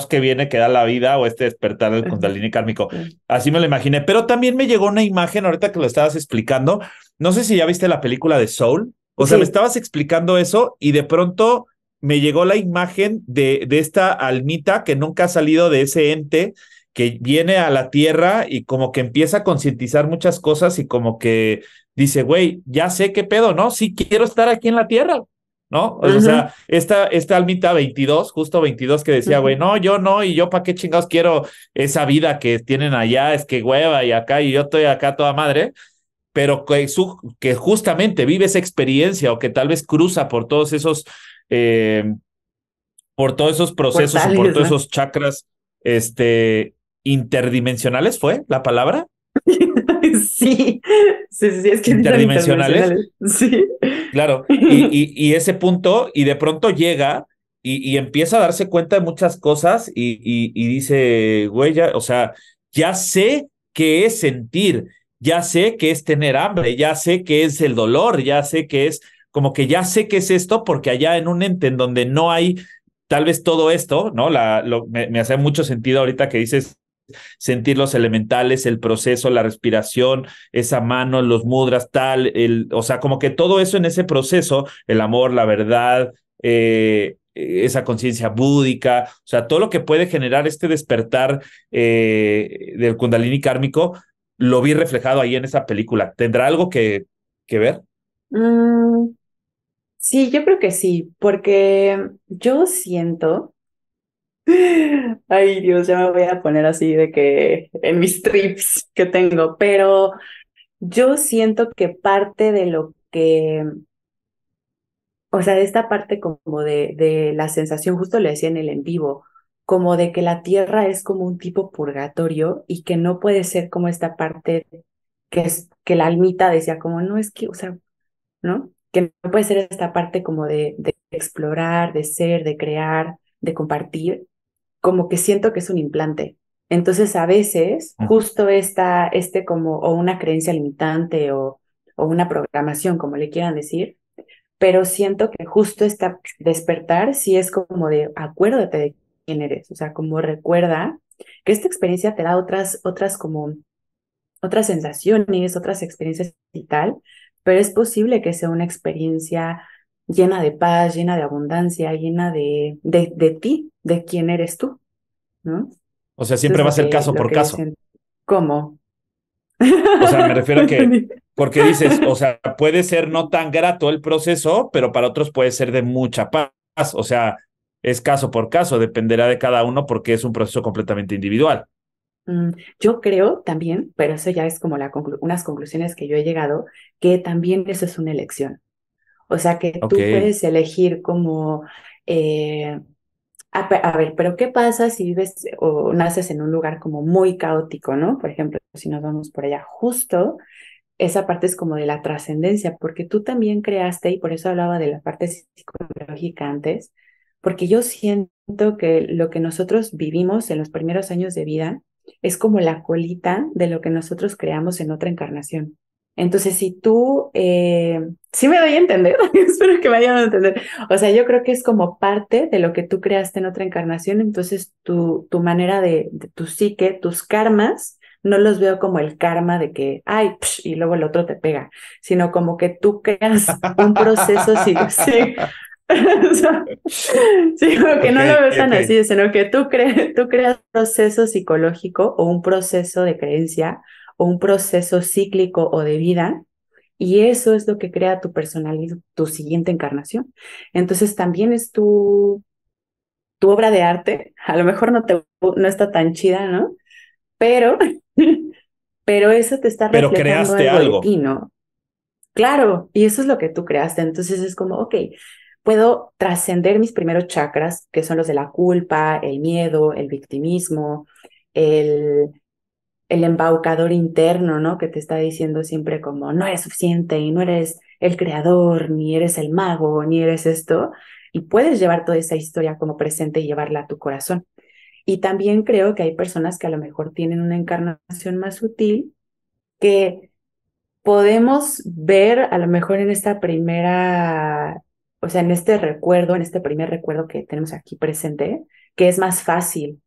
que viene que da la vida o este despertar del Kundalini kármico. Así me lo imaginé. Pero también me llegó una imagen ahorita que lo estabas explicando. No sé si ya viste la película de Soul. O sea, me estabas explicando eso y de pronto me llegó la imagen de, de esta almita que nunca ha salido de ese ente que viene a la Tierra y como que empieza a concientizar muchas cosas y como que dice, güey, ya sé qué pedo, ¿no? Sí quiero estar aquí en la Tierra, ¿no? O sea, esta, almita 22, justo 22 que decía, güey, no, yo no, y yo para qué chingados quiero esa vida que tienen allá, es que hueva y acá, y yo estoy acá toda madre, pero que, que justamente vive esa experiencia o que tal vez cruza por todos esos, eh, por todos esos procesos, o por todos esos chakras, este, interdimensionales fue la palabra. sí, sí, es que interdimensionales. Sí. Claro, y, y, ese punto, y de pronto llega y, empieza a darse cuenta de muchas cosas y, dice, güey, ya, o sea, ya sé qué es sentir, ya sé qué es tener hambre, ya sé qué es el dolor, ya sé qué es, como que ya sé qué es esto, porque allá en un ente en donde no hay tal vez todo esto, ¿no? La, lo, me hace mucho sentido ahorita que dices sentir los elementales, el proceso, la respiración, esa mano, los mudras, tal, el, o sea, como que todo eso en ese proceso, el amor, la verdad, eh, esa conciencia búdica, o sea, todo lo que puede generar este despertar eh, del kundalini kármico, lo vi reflejado ahí en esa película. ¿Tendrá algo que, ver? Mm, sí, yo creo que sí, porque yo siento Ay, Dios, ya me voy a poner así de que en mis trips que tengo, pero yo siento que parte de lo que, o sea, de esta parte como de, de la sensación, justo lo decía en el en vivo, como de que la tierra es como un tipo purgatorio y que no puede ser como esta parte que es que la almita decía como no es que, o sea, ¿no? Que no puede ser esta parte como de, de explorar, de ser, de crear, de compartir, como que siento que es un implante. Entonces a veces justo está este como o una creencia limitante o, una programación, como le quieran decir, pero siento que justo está despertar si es como de acuérdate de quién eres, o sea, como recuerda que esta experiencia te da otras, otras como, otras sensaciones, otras experiencias y tal, pero es posible que sea una experiencia llena de paz, llena de abundancia, llena de, de, ti, de quién eres tú, ¿no? O sea, siempre va a ser caso por caso. ¿Cómo? O sea, me refiero a que, porque dices, o sea, puede ser no tan grato el proceso, pero para otros puede ser de mucha paz. O sea, es caso por caso, dependerá de cada uno porque es un proceso completamente individual. Mm, yo creo también, pero eso ya es como la unas conclusiones que yo he llegado, que también eso es una elección. O sea que tú puedes elegir como, eh, a, a, ver, pero ¿qué pasa si vives o naces en un lugar como muy caótico, ¿no? Por ejemplo, si nos vamos por allá justo, esa parte es como de la trascendencia, porque tú también creaste, y por eso hablaba de la parte psicológica antes, porque yo siento que lo que nosotros vivimos en los primeros años de vida es como la colita de lo que nosotros creamos en otra encarnación. Entonces, si tú, eh, sí me doy a entender, espero que me hayan a entender. O sea, yo creo que es como parte de lo que tú creaste en otra encarnación, entonces tu, tu manera de, tu psique, tus karmas, no los veo como el karma de que, ay, y luego el otro te pega, sino como que tú creas un proceso, sí, sí. como que no lo ves tan así, sino que tú, crees tú creas un proceso psicológico o un proceso de creencia o un proceso cíclico o de vida, y eso es lo que crea tu personalidad, tu siguiente encarnación. Entonces también es tu, tu obra de arte, a lo mejor no, te, no está tan chida, ¿no? Pero, pero eso te está reflejando pero creaste algo, ¿no? Claro, y eso es lo que tú creaste. Entonces es como, ok, puedo trascender mis primeros chakras, que son los de la culpa, el miedo, el victimismo, el el embaucador interno, ¿no? Que te está diciendo siempre como, no eres suficiente y no eres el creador, ni eres el mago, ni eres esto. Y puedes llevar toda esa historia como presente y llevarla a tu corazón. Y también creo que hay personas que a lo mejor tienen una encarnación más sutil que podemos ver a lo mejor en esta primera, o sea, en este recuerdo, en este primer recuerdo que tenemos aquí presente, que es más fácil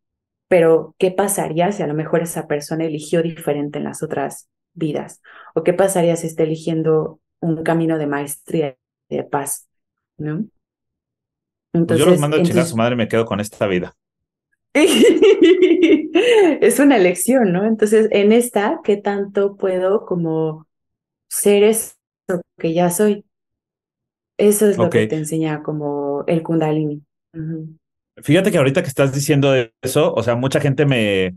pero ¿qué pasaría si a lo mejor esa persona eligió diferente en las otras vidas? ¿O qué pasaría si está eligiendo un camino de maestría de paz? ¿No? Entonces, pues yo los mando a a su madre y me quedo con esta vida. es una elección, ¿no? Entonces, en esta, ¿qué tanto puedo como ser eso que ya soy? Eso es lo que te enseña como el kundalini. Fíjate que ahorita que estás diciendo eso, o sea, mucha gente me,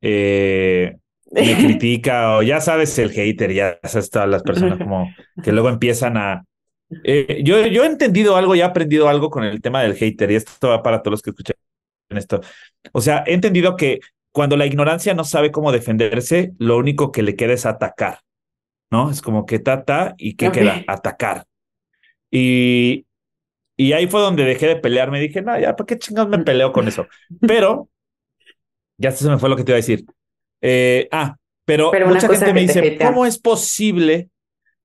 eh, critica, o ya sabes, el hater, ya sabes, todas las personas como que luego empiezan a. Eh, yo, yo he entendido algo, ya he aprendido algo con el tema del hater, y esto va para todos los que escuchan esto. O sea, he entendido que cuando la ignorancia no sabe cómo defenderse, lo único que le queda es atacar, ¿no? Es como que tata y que queda atacar. Y, y ahí fue donde dejé de pelear me Dije, no, ya, ¿para qué chingados me peleo con eso? Pero, ya se me fue lo que te iba a decir. Eh, ah, pero, mucha gente me dice, ¿cómo es posible?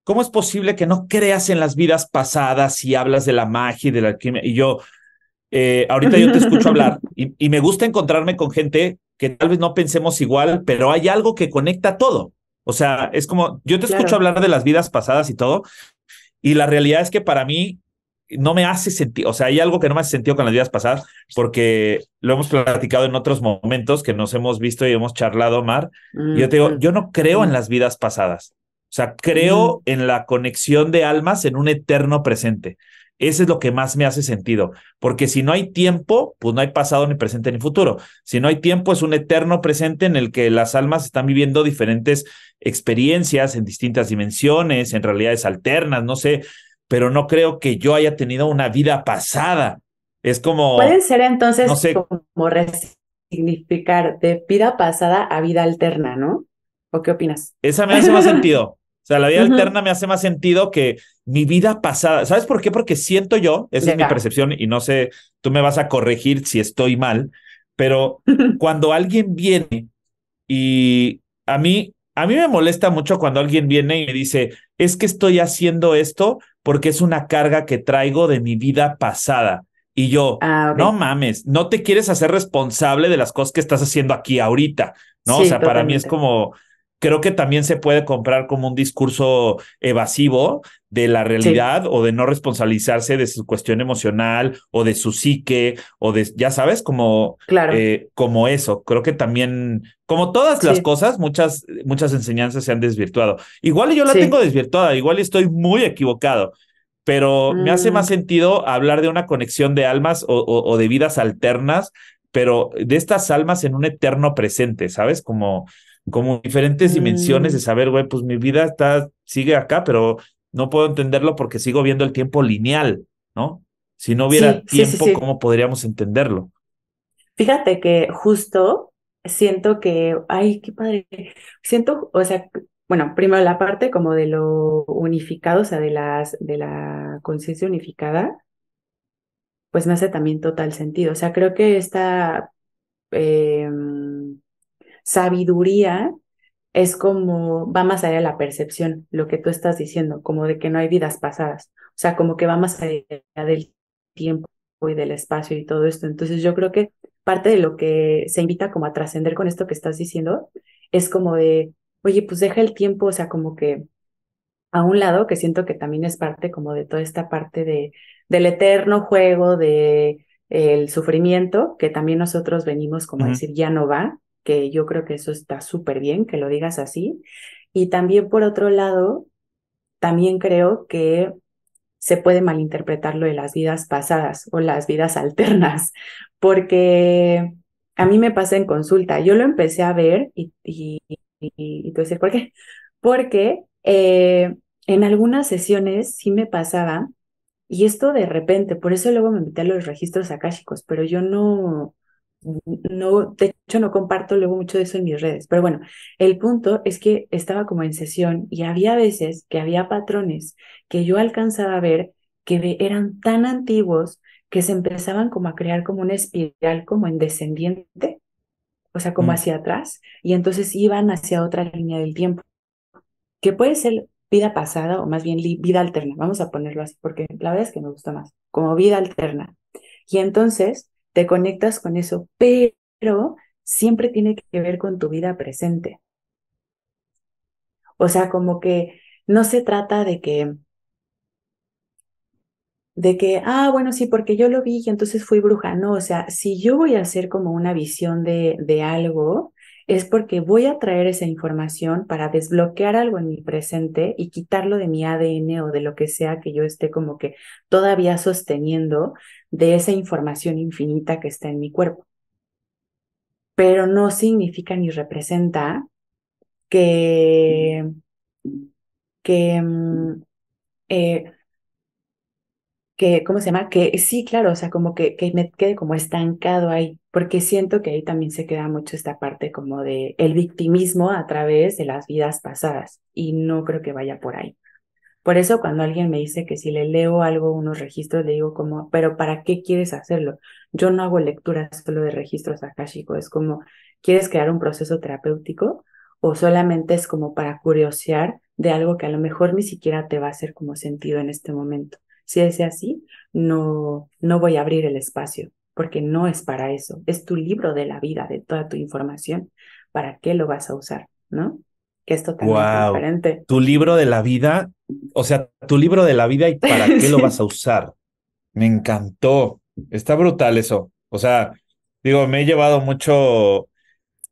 ¿Cómo es posible que no creas en las vidas pasadas y hablas de la magia y de la alquimia? Y yo, eh, ahorita yo te escucho hablar y, y me gusta encontrarme con gente que tal vez no pensemos igual, pero hay algo que conecta todo. O sea, es como, yo te escucho hablar de las vidas pasadas y todo, y la realidad es que para mí no me hace sentido, o sea, hay algo que no me hace sentido con las vidas pasadas, porque lo hemos platicado en otros momentos que nos hemos visto y hemos charlado, Mar. yo te digo, yo no creo en las vidas pasadas. O sea, creo en la conexión de almas en un eterno presente. Ese es lo que más me hace sentido, porque si no hay tiempo, pues no hay pasado, ni presente, ni futuro. Si no hay tiempo, es un eterno presente en el que las almas están viviendo diferentes experiencias en distintas dimensiones, en realidades alternas, no sé, pero no creo que yo haya tenido una vida pasada. Es como... Pueden ser entonces como resignificar de vida pasada a vida alterna, ¿no? ¿O qué opinas? Esa me hace más sentido. O sea, la vida alterna me hace más sentido que mi vida pasada. ¿Sabes por qué? Porque siento yo, esa es mi percepción y no sé, tú me vas a corregir si estoy mal, pero cuando alguien viene y a mí a mí me molesta mucho cuando alguien viene y me dice, es que estoy haciendo esto porque es una carga que traigo de mi vida pasada. Y yo, ah, no mames, no te quieres hacer responsable de las cosas que estás haciendo aquí ahorita, ¿no? o sea, para mí es como, creo que también se puede comprar como un discurso evasivo de la realidad o de no responsabilizarse de su cuestión emocional o de su psique o de, ya sabes, como, claro. Eh, como eso. Creo que también, como todas las cosas, muchas, muchas enseñanzas se han desvirtuado. Igual yo la tengo desvirtuada, igual estoy muy equivocado, pero me hace mm. más sentido hablar de una conexión de almas o de vidas alternas pero de estas almas en un eterno presente, ¿sabes? Como como diferentes dimensiones de mm. saber, güey, pues mi vida está, sigue acá, pero no puedo entenderlo porque sigo viendo el tiempo lineal, ¿no? Si no hubiera tiempo, ¿cómo podríamos entenderlo? Fíjate que justo siento que, ay, qué padre, siento, o sea, bueno, primero la parte como de lo unificado, o sea, de, las, de la conciencia unificada, pues me hace también total sentido. O sea, creo que esta... Em, sabiduría es como va más allá de la percepción, lo que tú estás diciendo, como de que no hay vidas pasadas, o sea, como que va más allá del tiempo y del espacio y todo esto. Entonces yo creo que parte de lo que se invita como a trascender con esto que estás diciendo es como de, oye, pues deja el tiempo, o sea, como que a un lado, que siento que también es parte como de toda esta parte de, del eterno juego, de el sufrimiento, que también nosotros venimos como a decir, ya no va, que yo creo que eso está súper bien que lo digas así. Y también por otro lado, también creo que se puede malinterpretar lo de las vidas pasadas o las vidas alternas, porque a mí me pasa en consulta, yo lo empecé a ver y, y, y, porque ¿por qué? Porque eh, en algunas sesiones sí me pasaba, y esto de repente, por eso luego me metí a los registros akáshicos, pero yo no, no, de hecho no comparto luego mucho de eso en mis redes, pero bueno, el punto es que estaba como en sesión y había veces que había patrones que yo alcanzaba a ver que eran tan antiguos que se empezaban como a crear como una espiral como en descendiente, o sea, como mm. hacia atrás, y entonces iban hacia otra línea del tiempo, que puede ser vida pasada o más bien vida alterna, vamos a ponerlo así, porque la verdad es que me gusta más, como vida alterna. Y entonces te conectas con eso, pero siempre tiene que ver con tu vida presente. O sea, como que no se trata de que, de que, ah, bueno, sí, porque yo lo vi y entonces fui bruja. No, o sea, si yo voy a hacer como una visión de, de algo, es porque voy a traer esa información para desbloquear algo en mi presente y quitarlo de mi ADN o de lo que sea que yo esté como que todavía sosteniendo de esa información infinita que está en mi cuerpo. Pero no significa ni representa que, que, mm, eh, ¿cómo se llama? Que sí, claro, o sea, como que, que me quede como estancado ahí porque siento que ahí también se queda mucho esta parte como de el victimismo a través de las vidas pasadas y no creo que vaya por ahí. Por eso cuando alguien me dice que si le leo algo, unos registros, le digo como, pero ¿para qué quieres hacerlo? Yo no hago lecturas solo de registros akashicos, es como, ¿quieres crear un proceso terapéutico? ¿O solamente es como para curiosear de algo que a lo mejor ni siquiera te va a hacer como sentido en este momento? Si es así, no, no voy a abrir el espacio porque no es para eso. Es tu libro de la vida, de toda tu información. ¿Para qué lo vas a usar? ¿No? Que es totalmente diferente. Tu libro de la vida, o sea, tu libro de la vida y para qué lo vas a usar. Me encantó. Está brutal eso. O sea, digo, me he llevado mucho.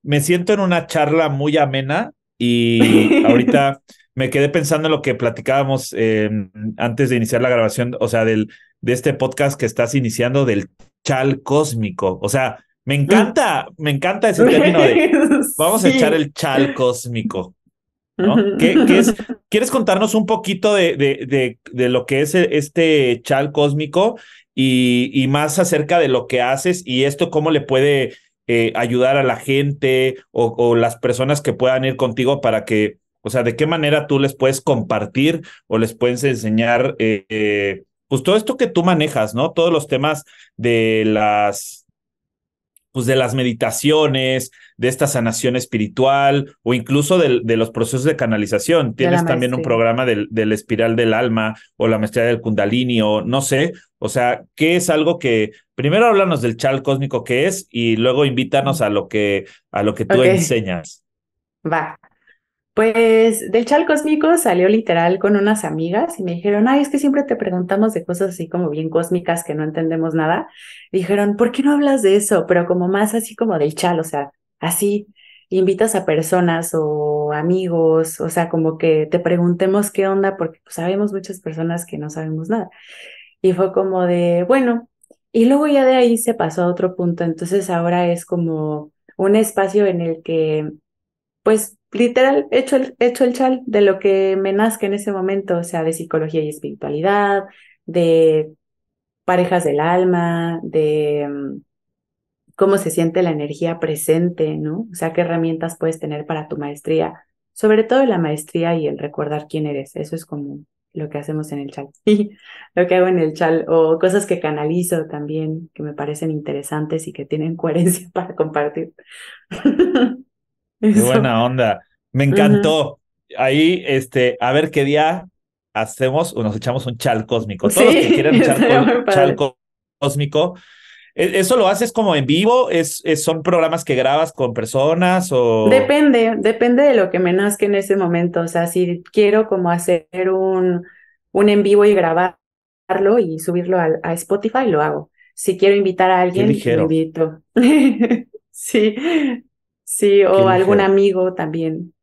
Me siento en una charla muy amena y ahorita me quedé pensando en lo que platicábamos em, antes de iniciar la grabación, o sea, del, de este podcast que estás iniciando, del chal cósmico. O sea, me mm. encanta, me encanta ese término de vamos a echar el chal cósmico. ¿no? ¿Quieres contarnos un poquito de, de, de, lo que es e, este chal cósmico y, más acerca de lo que haces y esto cómo le puede eh, ayudar a la gente o, las personas que puedan ir contigo para que, o sea, de qué manera tú les puedes compartir o les puedes enseñar eh, eh, pues todo esto que tú manejas, ¿no? Todos los temas de las, pues de las meditaciones, de esta sanación espiritual o incluso de, los procesos de canalización. Tienes también un programa del, del, espiral del alma o la maestría del kundalini o no sé. O sea, ¿qué es algo que primero háblanos del chal cósmico que es y luego invítanos a lo que a lo que tú enseñas? Va. Pues del chal cósmico salió literal con unas amigas y me dijeron, ay, es que siempre te preguntamos de cosas así como bien cósmicas que no entendemos nada. Dijeron, ¿por qué no hablas de eso? Pero como más así como del chal, o sea, así invitas a personas o amigos, o sea, como que te preguntemos qué onda, porque pues, sabemos muchas personas que no sabemos nada. Y fue como de, bueno, y luego ya de ahí se pasó a otro punto, entonces ahora es como un espacio en el que, pues, literal, hecho el, hecho el chal de lo que me nazca en ese momento, o sea, de psicología y espiritualidad, de parejas del alma, de mm, cómo se siente la energía presente, ¿no? O sea, qué herramientas puedes tener para tu maestría, sobre todo la maestría y el recordar quién eres, eso es como lo que hacemos en el chal, lo que hago en el chal, o cosas que canalizo también, que me parecen interesantes y que tienen coherencia para compartir. Qué buena onda. Me encantó. Ahí, este, a ver qué día hacemos o nos echamos un chal cósmico. Todos los que quieran chal, cósmico. E, ¿Eso lo haces como en vivo? ¿Es, es, son programas que grabas con personas o...? Depende, depende de lo que me nazca en ese momento. O sea, si quiero como hacer un, un en vivo y grabarlo y subirlo a, a Spotify, lo hago. Si quiero invitar a alguien, lo invito. sí, Sí, o algún amigo también.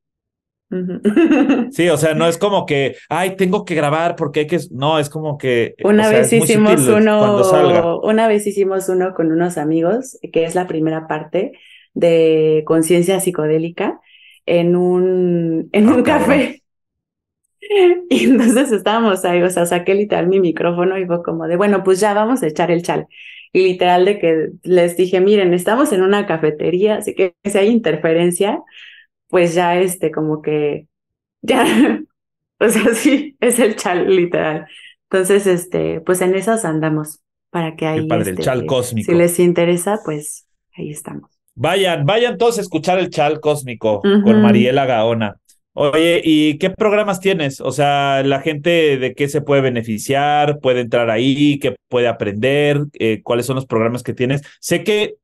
Sí, o sea, no es como que, ay, tengo que grabar porque hay que, no, es como que... Eh, una vez hicimos uno, una vez hicimos uno con unos amigos, que es la primera parte de conciencia psicodélica, en un, en ah, un café. Y entonces estábamos ahí, o sea, saqué literal mi micrófono y fue como de, bueno, pues ya vamos a echar el chal literal de que les dije, miren, estamos en una cafetería, así que si hay interferencia, pues ya este, como que, ya, o sea, sí, es el chal, literal. Entonces, este, pues en esas andamos, para que ahí. Padre, el este, chal cósmico. Si les interesa, pues ahí estamos. Vayan, vayan todos a escuchar el chal cósmico con Mariela Gaona. Oye, ¿y qué programas tienes? O sea, la gente de qué se puede beneficiar, puede entrar ahí, qué puede aprender, eh, cuáles son los programas que tienes. Sé que,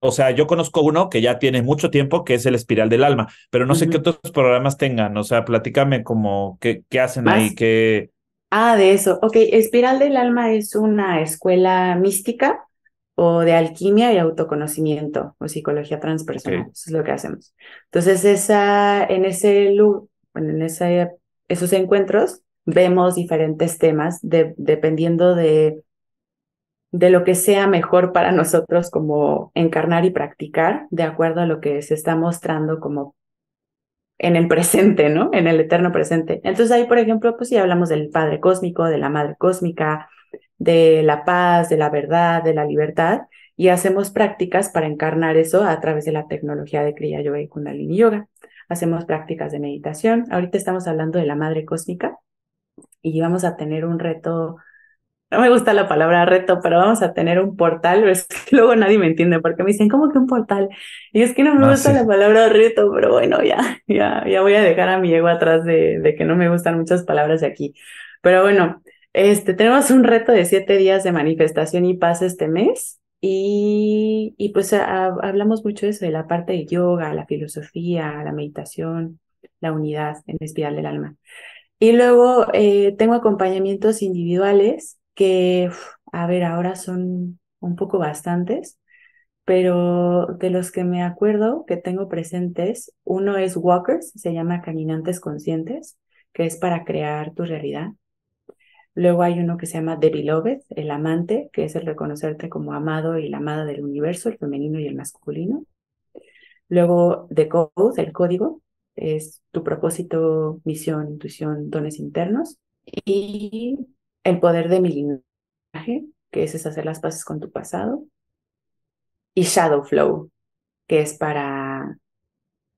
o sea, yo conozco uno que ya tiene mucho tiempo, que es el Espiral del Alma, pero no sé qué otros programas tengan. O sea, platícame como qué, qué hacen ahí, qué... Ah, de eso. Ok, Espiral del Alma es una escuela mística o de alquimia y autoconocimiento o psicología transpersonal. Eso es lo que hacemos. Entonces, esa, en, ese, en esos encuentros vemos diferentes temas dependiendo de, de lo que sea mejor para nosotros como encarnar y practicar de acuerdo a lo que se está mostrando como en el presente, ¿no? En el eterno presente. Entonces ahí, por ejemplo, pues si hablamos del Padre Cósmico, de la Madre Cósmica, de la paz, de la verdad, de la libertad, y hacemos prácticas para encarnar eso a través de la tecnología de Kriya Yoga y Kundalini Yoga. Hacemos prácticas de meditación. Ahorita estamos hablando de la madre cósmica y vamos a tener un reto. No me gusta la palabra reto, pero vamos a tener un portal. luego nadie me entiende porque me dicen, ¿cómo que un portal? Y es que no me ah, gusta la palabra reto, pero bueno, ya, ya, ya voy a dejar a mi ego atrás de, de que no me gustan muchas palabras de aquí. Pero bueno, este, tenemos un reto de siete días de manifestación y paz este mes. Y, pues hablamos mucho de eso, de la parte de yoga, la filosofía, la meditación, la unidad en espiral del alma. Y luego eh, tengo acompañamientos individuales que, a ver, ahora son un poco bastantes, pero de los que me acuerdo que tengo presentes, uno es Walkers, se llama Caminantes Conscientes, que es para crear tu realidad. Luego hay uno que se llama The Beloved, el amante, que es el reconocerte como amado y la amada del universo, el femenino y el masculino. Luego The Code, el código, es tu propósito, misión, intuición, dones internos. Y el poder de mi linaje, que es, hacer las paces con tu pasado. Y Shadow Flow, que es para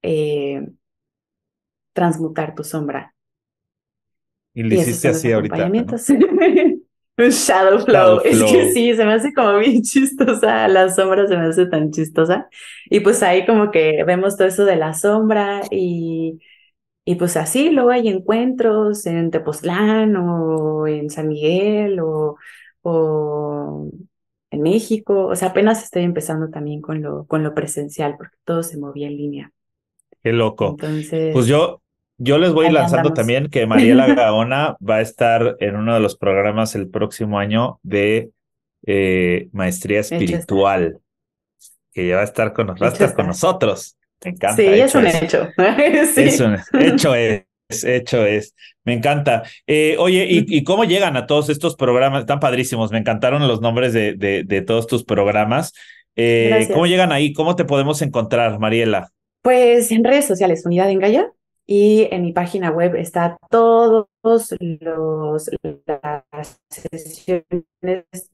eh, transmutar tu sombra y le hiciste así ahorita. ¿no? shadow flow. Es que sí, se me hace como bien chistosa. La sombra se me hace tan chistosa. Y pues ahí como que vemos todo eso de la sombra y, y pues así luego hay encuentros en Tepoztlán o en San Miguel o, o en México. O sea, apenas estoy empezando también con lo, con lo presencial porque todo se movía en línea. Qué loco. Entonces, pues yo, yo les voy lanzando también que Mariela Gaona va a estar en uno de los programas el próximo año de eh, maestría espiritual, que ya va a estar con, va con nosotros. Me encanta. Sí, es un hecho. sí. Es un hecho es. Hecho es, me encanta. Eh, oye, ¿y, ¿y, cómo llegan a todos estos programas? Están padrísimos, me encantaron los nombres de, de, todos tus programas. Eh, ¿Cómo llegan ahí? ¿Cómo te podemos encontrar, Mariela? Pues en redes sociales, Unidad en y en mi página web está todos los las sesiones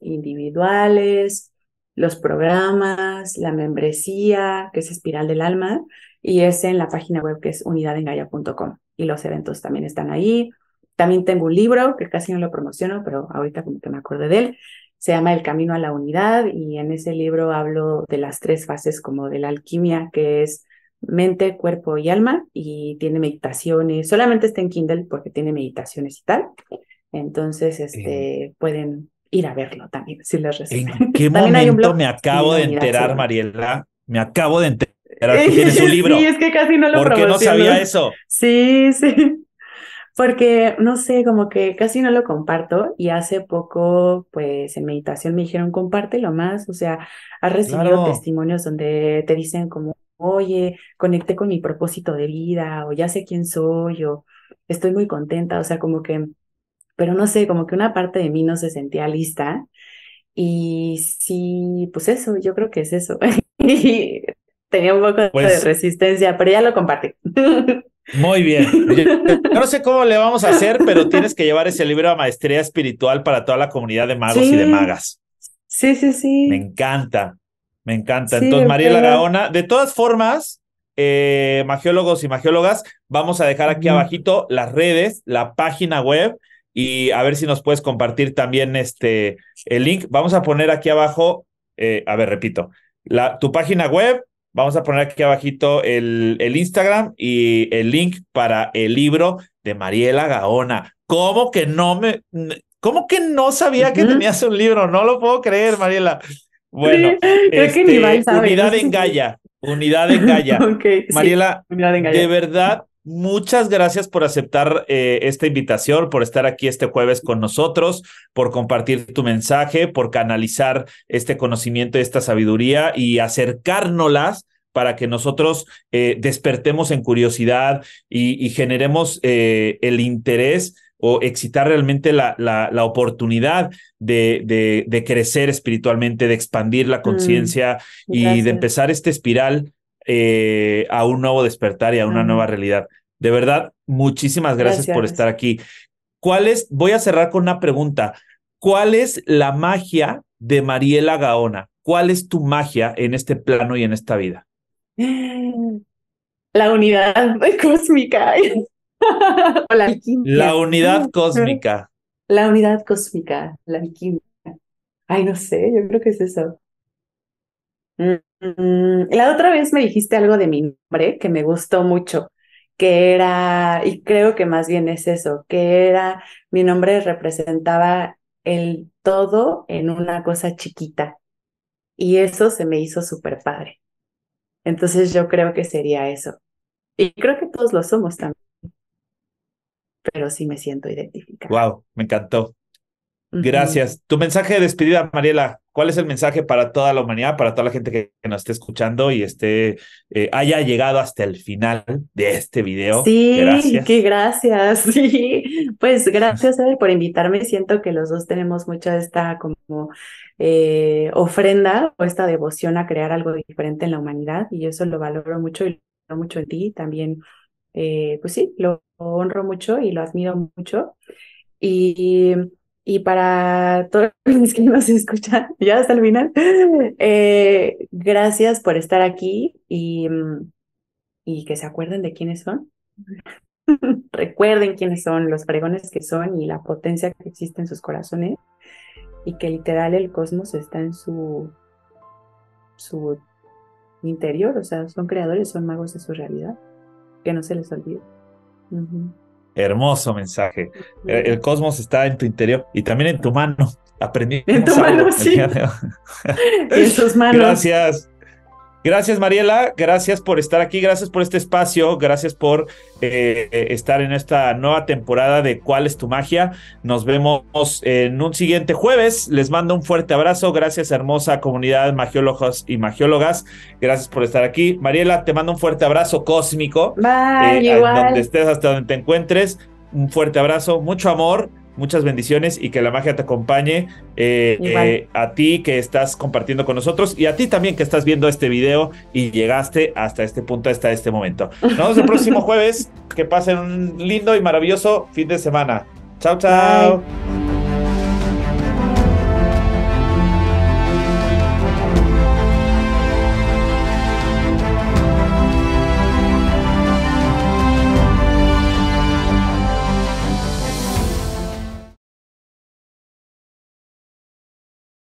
individuales, los programas, la membresía, que es Espiral del Alma, y es en la página web que es unidadengaya.com. Y los eventos también están ahí. También tengo un libro que casi no lo promociono, pero ahorita como que me acordé de él. Se llama El Camino a la Unidad y en ese libro hablo de las tres fases como de la alquimia, que es mente, cuerpo y alma y tiene meditaciones. Solamente está en Kindle porque tiene meditaciones y tal. Entonces, este, eh. pueden ir a verlo también, si les resulta. ¿En qué momento me acabo de enterar, Mariela? Me acabo de enterar que tiene su libro. sí, es que casi no lo ¿Por no sabía eso? Sí, sí. Porque, no sé, como que casi no lo comparto y hace poco, pues en meditación me dijeron, compártelo más, o sea, has recibido testimonios donde te dicen como, oye, conecté con mi propósito de vida, o ya sé quién soy, o estoy muy contenta, o sea, como que, pero no sé, como que una parte de mí no se sentía lista. Y sí, pues eso, yo creo que es eso. tenía un poco de pues resistencia, pero ya lo compartí. Muy bien. no sé cómo le vamos a hacer, pero tienes que llevar ese libro a maestría espiritual para toda la comunidad de magos y de magas. Sí, sí, sí. Me encanta. Me encanta. Entonces, Mariela Gaona, de todas formas, eh, magiólogos y magiólogas, vamos a dejar aquí abajito las redes, la página web y a ver si nos puedes compartir también este el link. Vamos a poner aquí abajo, eh, a ver, repito, la, tu página web, vamos a poner aquí abajito el, el Instagram y el link para el libro de Mariela Gaona. ¿Cómo que no me... ¿Cómo que no sabía que tenías un libro? No lo puedo creer, Mariela. Bueno, este, unidad en galla, unidad en gaya. Mariela, de verdad, muchas gracias por aceptar eh, esta invitación, por estar aquí este jueves con nosotros, por compartir tu mensaje, por canalizar este conocimiento, esta sabiduría y acercárnoslas para que nosotros eh, despertemos en curiosidad y, generemos eh, el interés o excitar realmente la, la, oportunidad de, de, crecer espiritualmente, de expandir la mm. conciencia y de empezar esta espiral eh, a un nuevo despertar y a una nueva realidad. De verdad, muchísimas gracias, por estar aquí. ¿Cuál Voy a cerrar con una pregunta. ¿Cuál es la magia de Mariela Gaona? ¿Cuál es tu magia en este plano y en esta vida? La unidad cósmica. la unidad cósmica. La unidad cósmica, la alquimia. Ay, no sé, yo creo que es eso. Mm, la otra vez me dijiste algo de mi nombre que me gustó mucho, que era, y creo que más bien es eso, que era, mi nombre representaba el todo en una cosa chiquita. Y eso se me hizo súper padre. Entonces yo creo que sería eso. Y creo que todos lo somos también pero sí me siento identificada. Wow, me encantó. Gracias. Tu mensaje de despedida, Mariela, ¿cuál es el mensaje para toda la humanidad, para toda la gente que, nos esté escuchando y esté, eh, haya llegado hasta el final de este video? Sí, gracias. gracias. Sí, pues gracias, por invitarme. Siento que los dos tenemos mucha esta como eh, ofrenda o esta devoción a crear algo diferente en la humanidad y yo eso lo valoro mucho y lo valoro mucho en ti también eh, pues sí, lo honro mucho y lo admiro mucho. Y, para todos los que nos escuchan, ya hasta el final, eh, gracias por estar aquí y, mm, y que se acuerden de quiénes son. Recuerden quiénes son, los pregones que son y la potencia que existe en sus corazones y que literal el cosmos está en su, su interior, o sea, son creadores, son magos de su realidad que no se les olvide. Hermoso mensaje. Eh, el, cosmos está en tu interior y también en tu mano. Aprendí. En tu mano, sí. en sus manos. Gracias. Gracias Mariela, gracias por estar aquí, gracias por este espacio, gracias por eh, estar en esta nueva temporada de ¿Cuál es tu magia? Nos vemos en un siguiente jueves, les mando un fuerte abrazo, gracias hermosa comunidad magiólogos y magiólogas, gracias por estar aquí. Mariela, te mando un fuerte abrazo cósmico, eh, donde estés, hasta donde te encuentres, un fuerte abrazo, mucho amor muchas bendiciones y que la magia te acompañe eh, eh, a ti que estás compartiendo con nosotros y a ti también que estás viendo este video y llegaste hasta este punto, hasta este momento. Nos vemos el próximo jueves. Que pasen un lindo y maravilloso fin de semana. Chao, chao.